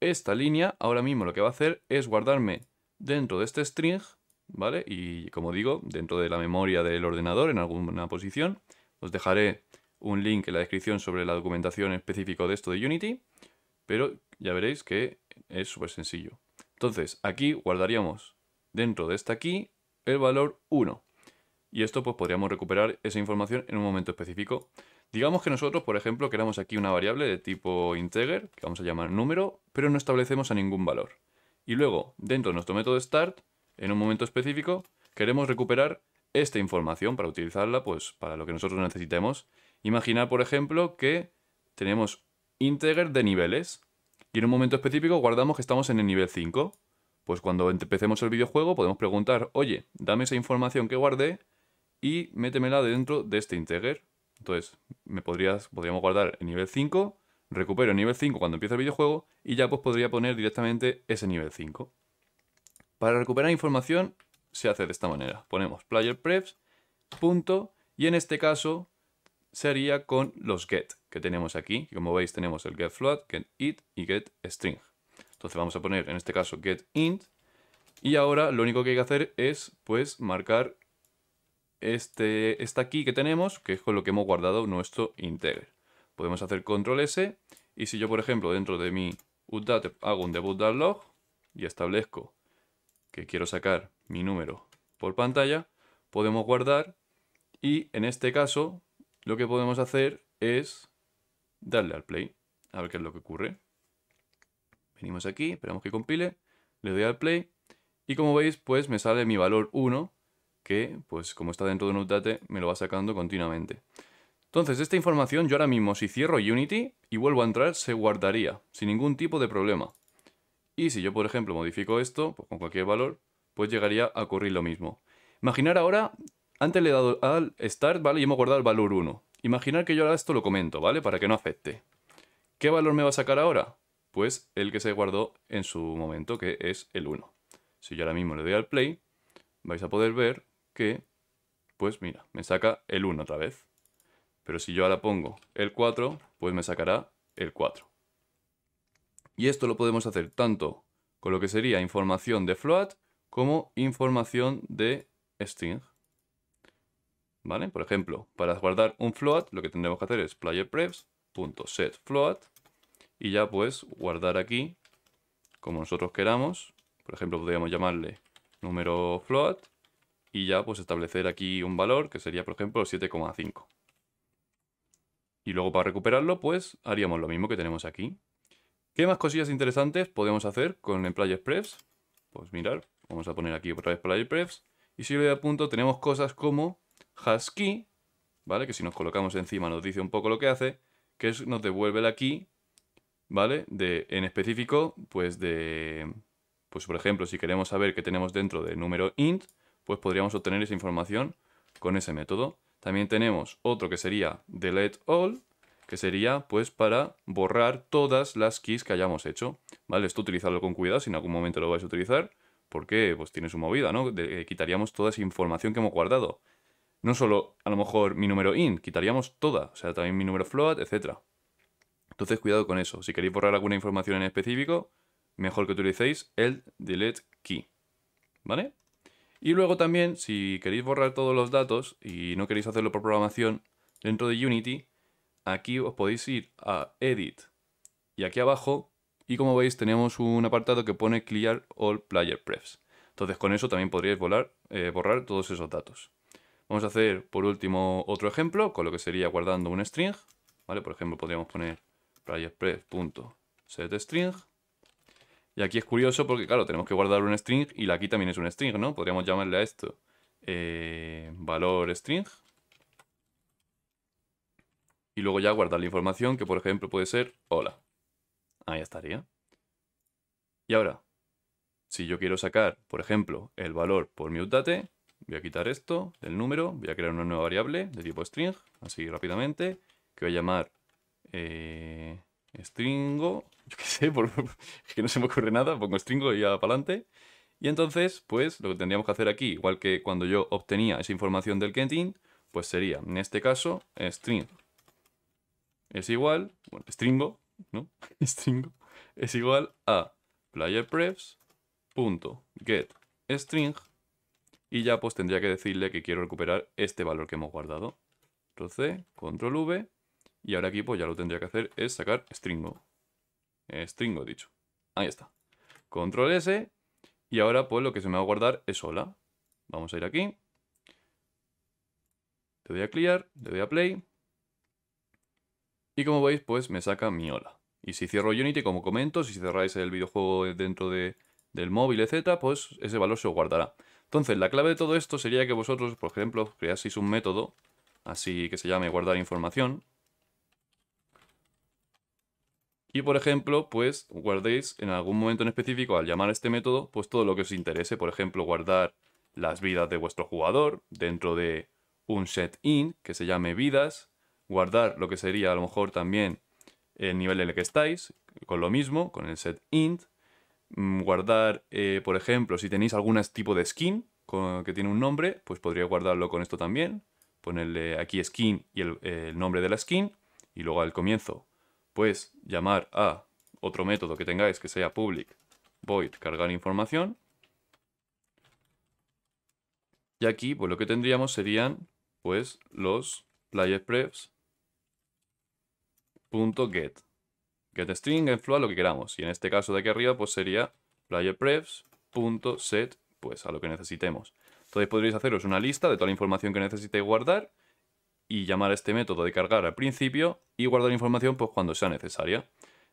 esta línea ahora mismo lo que va a hacer es guardarme dentro de este string, ¿vale? Y como digo, dentro de la memoria del ordenador en alguna posición. Os dejaré un link en la descripción sobre la documentación específico de esto de Unity, pero ya veréis que es súper sencillo. Entonces, aquí guardaríamos dentro de esta aquí el valor 1. Y esto pues podríamos recuperar esa información en un momento específico. Digamos que nosotros, por ejemplo, queremos aquí una variable de tipo integer, que vamos a llamar número, pero no establecemos a ningún valor. Y luego, dentro de nuestro método start, en un momento específico, queremos recuperar esta información para utilizarla pues, para lo que nosotros necesitemos. Imaginar, por ejemplo, que tenemos integer de niveles y en un momento específico guardamos que estamos en el nivel 5. Pues cuando empecemos el videojuego podemos preguntar, oye, dame esa información que guardé y métemela dentro de este integer entonces, me podrías, podríamos guardar el nivel 5, recupero el nivel 5 cuando empiece el videojuego y ya pues podría poner directamente ese nivel 5. Para recuperar información se hace de esta manera. Ponemos player prefs punto, y en este caso sería con los get que tenemos aquí. Como veis tenemos el get float, get it y get string. Entonces vamos a poner en este caso get int y ahora lo único que hay que hacer es pues marcar este, esta aquí que tenemos, que es con lo que hemos guardado nuestro integer. Podemos hacer control S y si yo, por ejemplo, dentro de mi UDAT hago un debug.log y establezco que quiero sacar mi número por pantalla, podemos guardar y en este caso lo que podemos hacer es darle al play, a ver qué es lo que ocurre. Venimos aquí, esperamos que compile, le doy al play y como veis pues me sale mi valor 1 que, pues como está dentro de un update, me lo va sacando continuamente. Entonces, esta información yo ahora mismo, si cierro Unity y vuelvo a entrar, se guardaría, sin ningún tipo de problema. Y si yo, por ejemplo, modifico esto, pues, con cualquier valor, pues llegaría a ocurrir lo mismo. Imaginar ahora, antes le he dado al Start, ¿vale? Y hemos guardado el valor 1. Imaginar que yo ahora esto lo comento, ¿vale? Para que no afecte. ¿Qué valor me va a sacar ahora? Pues el que se guardó en su momento, que es el 1. Si yo ahora mismo le doy al play, vais a poder ver que, pues mira, me saca el 1 otra vez. Pero si yo ahora pongo el 4, pues me sacará el 4. Y esto lo podemos hacer tanto con lo que sería información de float como información de string. ¿Vale? Por ejemplo, para guardar un float, lo que tendremos que hacer es float y ya pues guardar aquí como nosotros queramos. Por ejemplo, podríamos llamarle número float y ya pues establecer aquí un valor que sería por ejemplo 7,5. Y luego para recuperarlo pues haríamos lo mismo que tenemos aquí. ¿Qué más cosillas interesantes podemos hacer con el PlayerPrefs? Pues mirar, vamos a poner aquí otra vez play y si le doy a punto tenemos cosas como key ¿vale? Que si nos colocamos encima nos dice un poco lo que hace, que es, nos devuelve la key, ¿vale? De, en específico pues de... Pues por ejemplo, si queremos saber qué tenemos dentro del número int, pues podríamos obtener esa información con ese método. También tenemos otro que sería delete all, que sería pues para borrar todas las keys que hayamos hecho. ¿Vale? Esto utilizarlo con cuidado si en algún momento lo vais a utilizar, porque pues tiene su movida, ¿no? Eh, quitaríamos toda esa información que hemos guardado. No solo a lo mejor mi número IN, quitaríamos toda, o sea, también mi número float, etc. Entonces cuidado con eso. Si queréis borrar alguna información en específico, mejor que utilicéis el delete key. ¿Vale? Y luego también, si queréis borrar todos los datos y no queréis hacerlo por programación, dentro de Unity, aquí os podéis ir a Edit y aquí abajo, y como veis tenemos un apartado que pone Clear All Player Prefs. Entonces con eso también podríais eh, borrar todos esos datos. Vamos a hacer por último otro ejemplo, con lo que sería guardando un string. ¿vale? Por ejemplo podríamos poner PlayerPref.setString. string y aquí es curioso porque, claro, tenemos que guardar un string y la aquí también es un string, ¿no? Podríamos llamarle a esto eh, valor string. Y luego ya guardar la información que, por ejemplo, puede ser hola. Ahí estaría. Y ahora, si yo quiero sacar, por ejemplo, el valor por update, voy a quitar esto del número, voy a crear una nueva variable de tipo string, así rápidamente, que voy a llamar eh, stringo, yo qué sé, es que no se me ocurre nada, pongo stringo y ya para adelante. Y entonces, pues lo que tendríamos que hacer aquí, igual que cuando yo obtenía esa información del kenting pues sería, en este caso, string es igual, bueno, stringo, ¿no? stringo es igual a string y ya pues tendría que decirle que quiero recuperar este valor que hemos guardado. Entonces, control V y ahora aquí pues ya lo tendría que hacer es sacar stringo. Stringo dicho. Ahí está. Control S. Y ahora pues lo que se me va a guardar es hola. Vamos a ir aquí. Le doy a clear, le doy a play. Y como veis pues me saca mi hola. Y si cierro Unity, como comento, si cerráis el videojuego dentro del móvil, etc., pues ese valor se os guardará. Entonces, la clave de todo esto sería que vosotros, por ejemplo, creaseis un método, así que se llame guardar información, y por ejemplo, pues guardéis en algún momento en específico al llamar a este método, pues todo lo que os interese. Por ejemplo, guardar las vidas de vuestro jugador dentro de un set in que se llame vidas. Guardar lo que sería a lo mejor también el nivel en el que estáis, con lo mismo, con el set int. Mm, guardar, eh, por ejemplo, si tenéis algún tipo de skin que tiene un nombre, pues podría guardarlo con esto también. Ponerle aquí skin y el nombre de la skin. Y luego al comienzo pues llamar a otro método que tengáis que sea public void cargar información. Y aquí pues lo que tendríamos serían pues los playerprefs.get. Get string, lo que queramos. Y en este caso de aquí arriba pues sería playerprefs.set pues a lo que necesitemos. Entonces podréis haceros una lista de toda la información que necesitéis guardar y llamar a este método de cargar al principio y guardar información pues, cuando sea necesaria.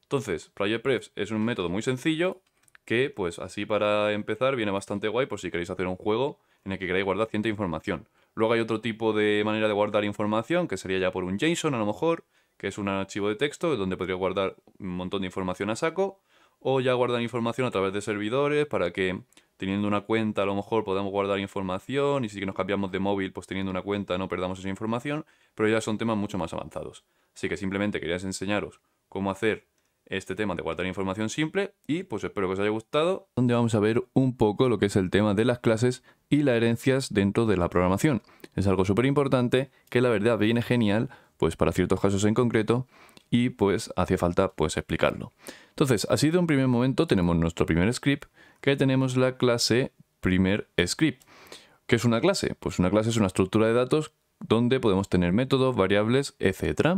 Entonces, Project Prefs es un método muy sencillo que, pues así para empezar, viene bastante guay por si queréis hacer un juego en el que queráis guardar cierta información. Luego hay otro tipo de manera de guardar información, que sería ya por un JSON a lo mejor, que es un archivo de texto donde podría guardar un montón de información a saco, o ya guardar información a través de servidores para que teniendo una cuenta a lo mejor podemos guardar información y si nos cambiamos de móvil pues teniendo una cuenta no perdamos esa información, pero ya son temas mucho más avanzados. Así que simplemente quería enseñaros cómo hacer este tema de guardar información simple y pues espero que os haya gustado, donde vamos a ver un poco lo que es el tema de las clases y las herencias dentro de la programación. Es algo súper importante que la verdad viene genial pues para ciertos casos en concreto y pues hacía falta pues explicarlo. Entonces, así de un primer momento tenemos nuestro primer script que tenemos la clase primer script. ¿Qué es una clase? Pues una clase es una estructura de datos donde podemos tener métodos, variables, etc.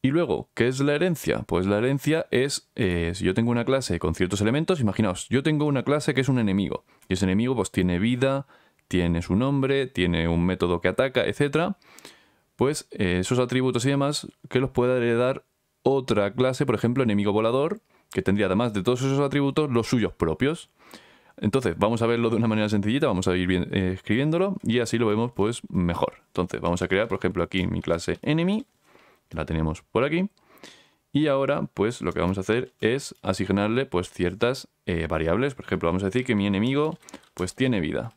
Y luego, ¿qué es la herencia? Pues la herencia es, eh, si yo tengo una clase con ciertos elementos, imaginaos, yo tengo una clase que es un enemigo, y ese enemigo pues tiene vida, tiene su nombre, tiene un método que ataca, etc. Pues eh, esos atributos y demás que los pueda heredar otra clase, por ejemplo, enemigo volador, que tendría además de todos esos atributos los suyos propios. Entonces, vamos a verlo de una manera sencillita, vamos a ir eh, escribiéndolo y así lo vemos pues mejor. Entonces, vamos a crear, por ejemplo, aquí mi clase enemy, que la tenemos por aquí. Y ahora, pues lo que vamos a hacer es asignarle pues ciertas eh, variables. Por ejemplo, vamos a decir que mi enemigo pues tiene vida.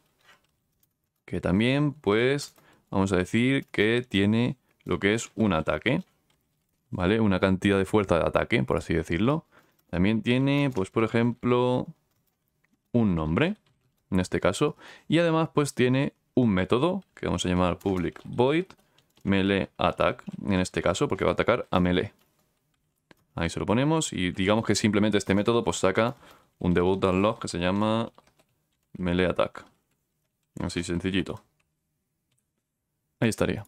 Que también pues vamos a decir que tiene lo que es un ataque. ¿Vale? Una cantidad de fuerza de ataque, por así decirlo. También tiene, pues por ejemplo, un nombre, en este caso, y además pues tiene un método que vamos a llamar public void melee attack, en este caso, porque va a atacar a melee. Ahí se lo ponemos y digamos que simplemente este método pues saca un debut log que se llama melee attack. Así sencillito. Ahí estaría.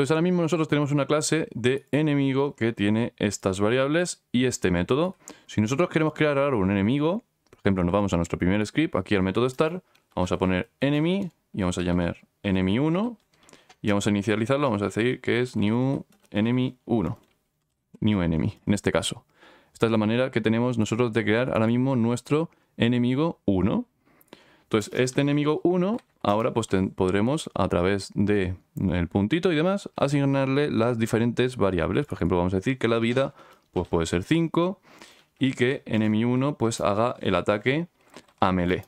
Entonces ahora mismo nosotros tenemos una clase de enemigo que tiene estas variables y este método. Si nosotros queremos crear ahora un enemigo, por ejemplo nos vamos a nuestro primer script, aquí al método start, vamos a poner enemy y vamos a llamar enemy1 y vamos a inicializarlo, vamos a decir que es new enemy1, new enemy en este caso. Esta es la manera que tenemos nosotros de crear ahora mismo nuestro enemigo 1. Entonces, este enemigo 1, ahora pues podremos a través del mm, el puntito y demás asignarle las diferentes variables. Por ejemplo, vamos a decir que la vida pues puede ser 5 y que enemigo 1 pues haga el ataque a melee.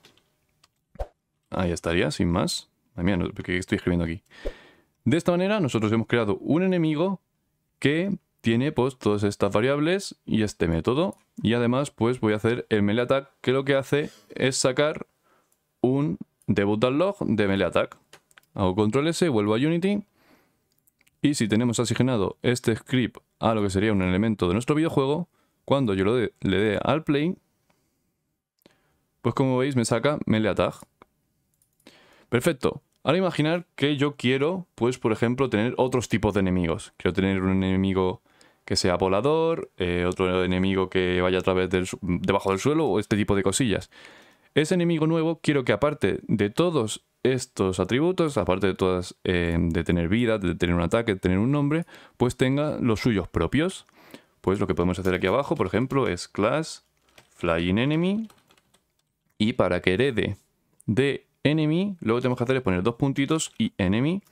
Ahí estaría, sin más. Ay, ¿qué estoy escribiendo aquí? De esta manera nosotros hemos creado un enemigo que tiene pues todas estas variables y este método. Y además pues voy a hacer el melee attack que lo que hace es sacar un debut log de melee attack. Hago control S, vuelvo a Unity. Y si tenemos asignado este script a lo que sería un elemento de nuestro videojuego, cuando yo lo le dé al play, pues como veis me saca melee attack. Perfecto. Ahora imaginar que yo quiero, pues por ejemplo, tener otros tipos de enemigos. Quiero tener un enemigo que sea volador, eh, otro enemigo que vaya a través del, debajo del suelo o este tipo de cosillas. Ese enemigo nuevo quiero que aparte de todos estos atributos, aparte de todas eh, de tener vida, de tener un ataque, de tener un nombre, pues tenga los suyos propios. Pues lo que podemos hacer aquí abajo, por ejemplo, es class flying enemy y para que herede de enemy, lo que tenemos que hacer es poner dos puntitos y enemy.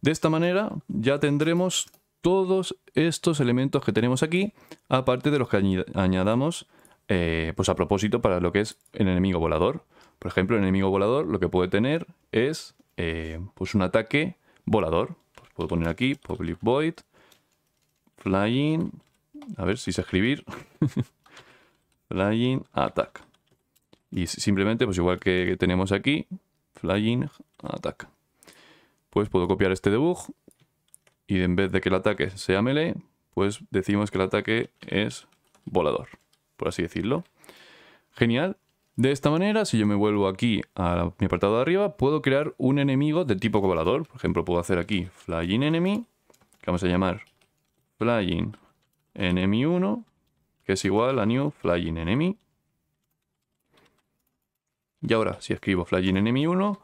De esta manera ya tendremos todos estos elementos que tenemos aquí, aparte de los que añadamos eh, pues a propósito para lo que es el enemigo volador. Por ejemplo, el enemigo volador lo que puede tener es eh, pues un ataque volador. Pues puedo poner aquí Public Void, Flying, a ver si sé escribir, Flying Attack. Y simplemente, pues igual que tenemos aquí, Flying Attack. Pues puedo copiar este debug y en vez de que el ataque sea melee, pues decimos que el ataque es volador por así decirlo. Genial. De esta manera, si yo me vuelvo aquí a mi apartado de arriba, puedo crear un enemigo de tipo cobalador. Por ejemplo, puedo hacer aquí flying enemy, que vamos a llamar flying enemy 1, que es igual a new flying enemy. Y ahora, si escribo flying enemy 1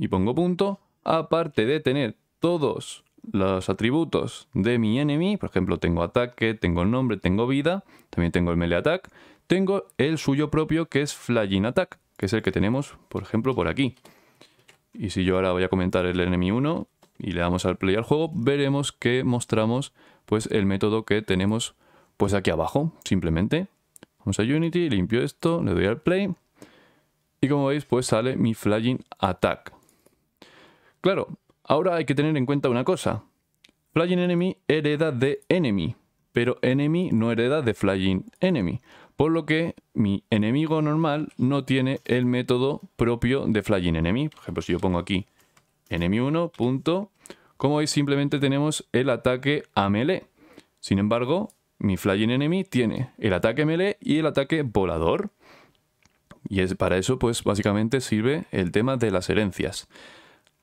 y pongo punto, aparte de tener todos los atributos de mi enemy, por ejemplo, tengo ataque, tengo nombre, tengo vida, también tengo el melee attack, tengo el suyo propio que es flying attack, que es el que tenemos, por ejemplo, por aquí. Y si yo ahora voy a comentar el enemy 1 y le damos al play al juego, veremos que mostramos pues el método que tenemos pues aquí abajo, simplemente. Vamos a Unity, limpio esto, le doy al play y como veis pues sale mi flying attack. Claro, Ahora hay que tener en cuenta una cosa. Flying Enemy hereda de Enemy, pero Enemy no hereda de Flying Enemy, por lo que mi enemigo normal no tiene el método propio de Flying Enemy. Por ejemplo, si yo pongo aquí enemy 1, punto, como veis simplemente tenemos el ataque a melee. Sin embargo, mi Flying Enemy tiene el ataque melee y el ataque volador. Y es, para eso, pues básicamente sirve el tema de las herencias.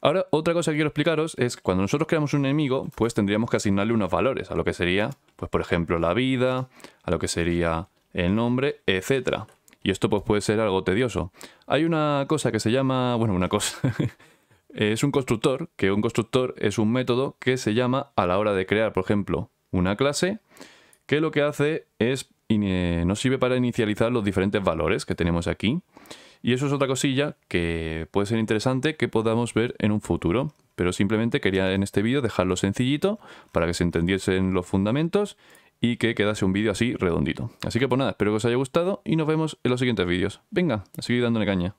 Ahora, otra cosa que quiero explicaros es que cuando nosotros creamos un enemigo, pues tendríamos que asignarle unos valores, a lo que sería, pues por ejemplo, la vida, a lo que sería el nombre, etc. Y esto pues puede ser algo tedioso. Hay una cosa que se llama, bueno, una cosa, es un constructor, que un constructor es un método que se llama a la hora de crear, por ejemplo, una clase, que lo que hace es, nos sirve para inicializar los diferentes valores que tenemos aquí. Y eso es otra cosilla que puede ser interesante que podamos ver en un futuro. Pero simplemente quería en este vídeo dejarlo sencillito para que se entendiesen los fundamentos y que quedase un vídeo así redondito. Así que pues nada, espero que os haya gustado y nos vemos en los siguientes vídeos. Venga, a seguir dándole caña.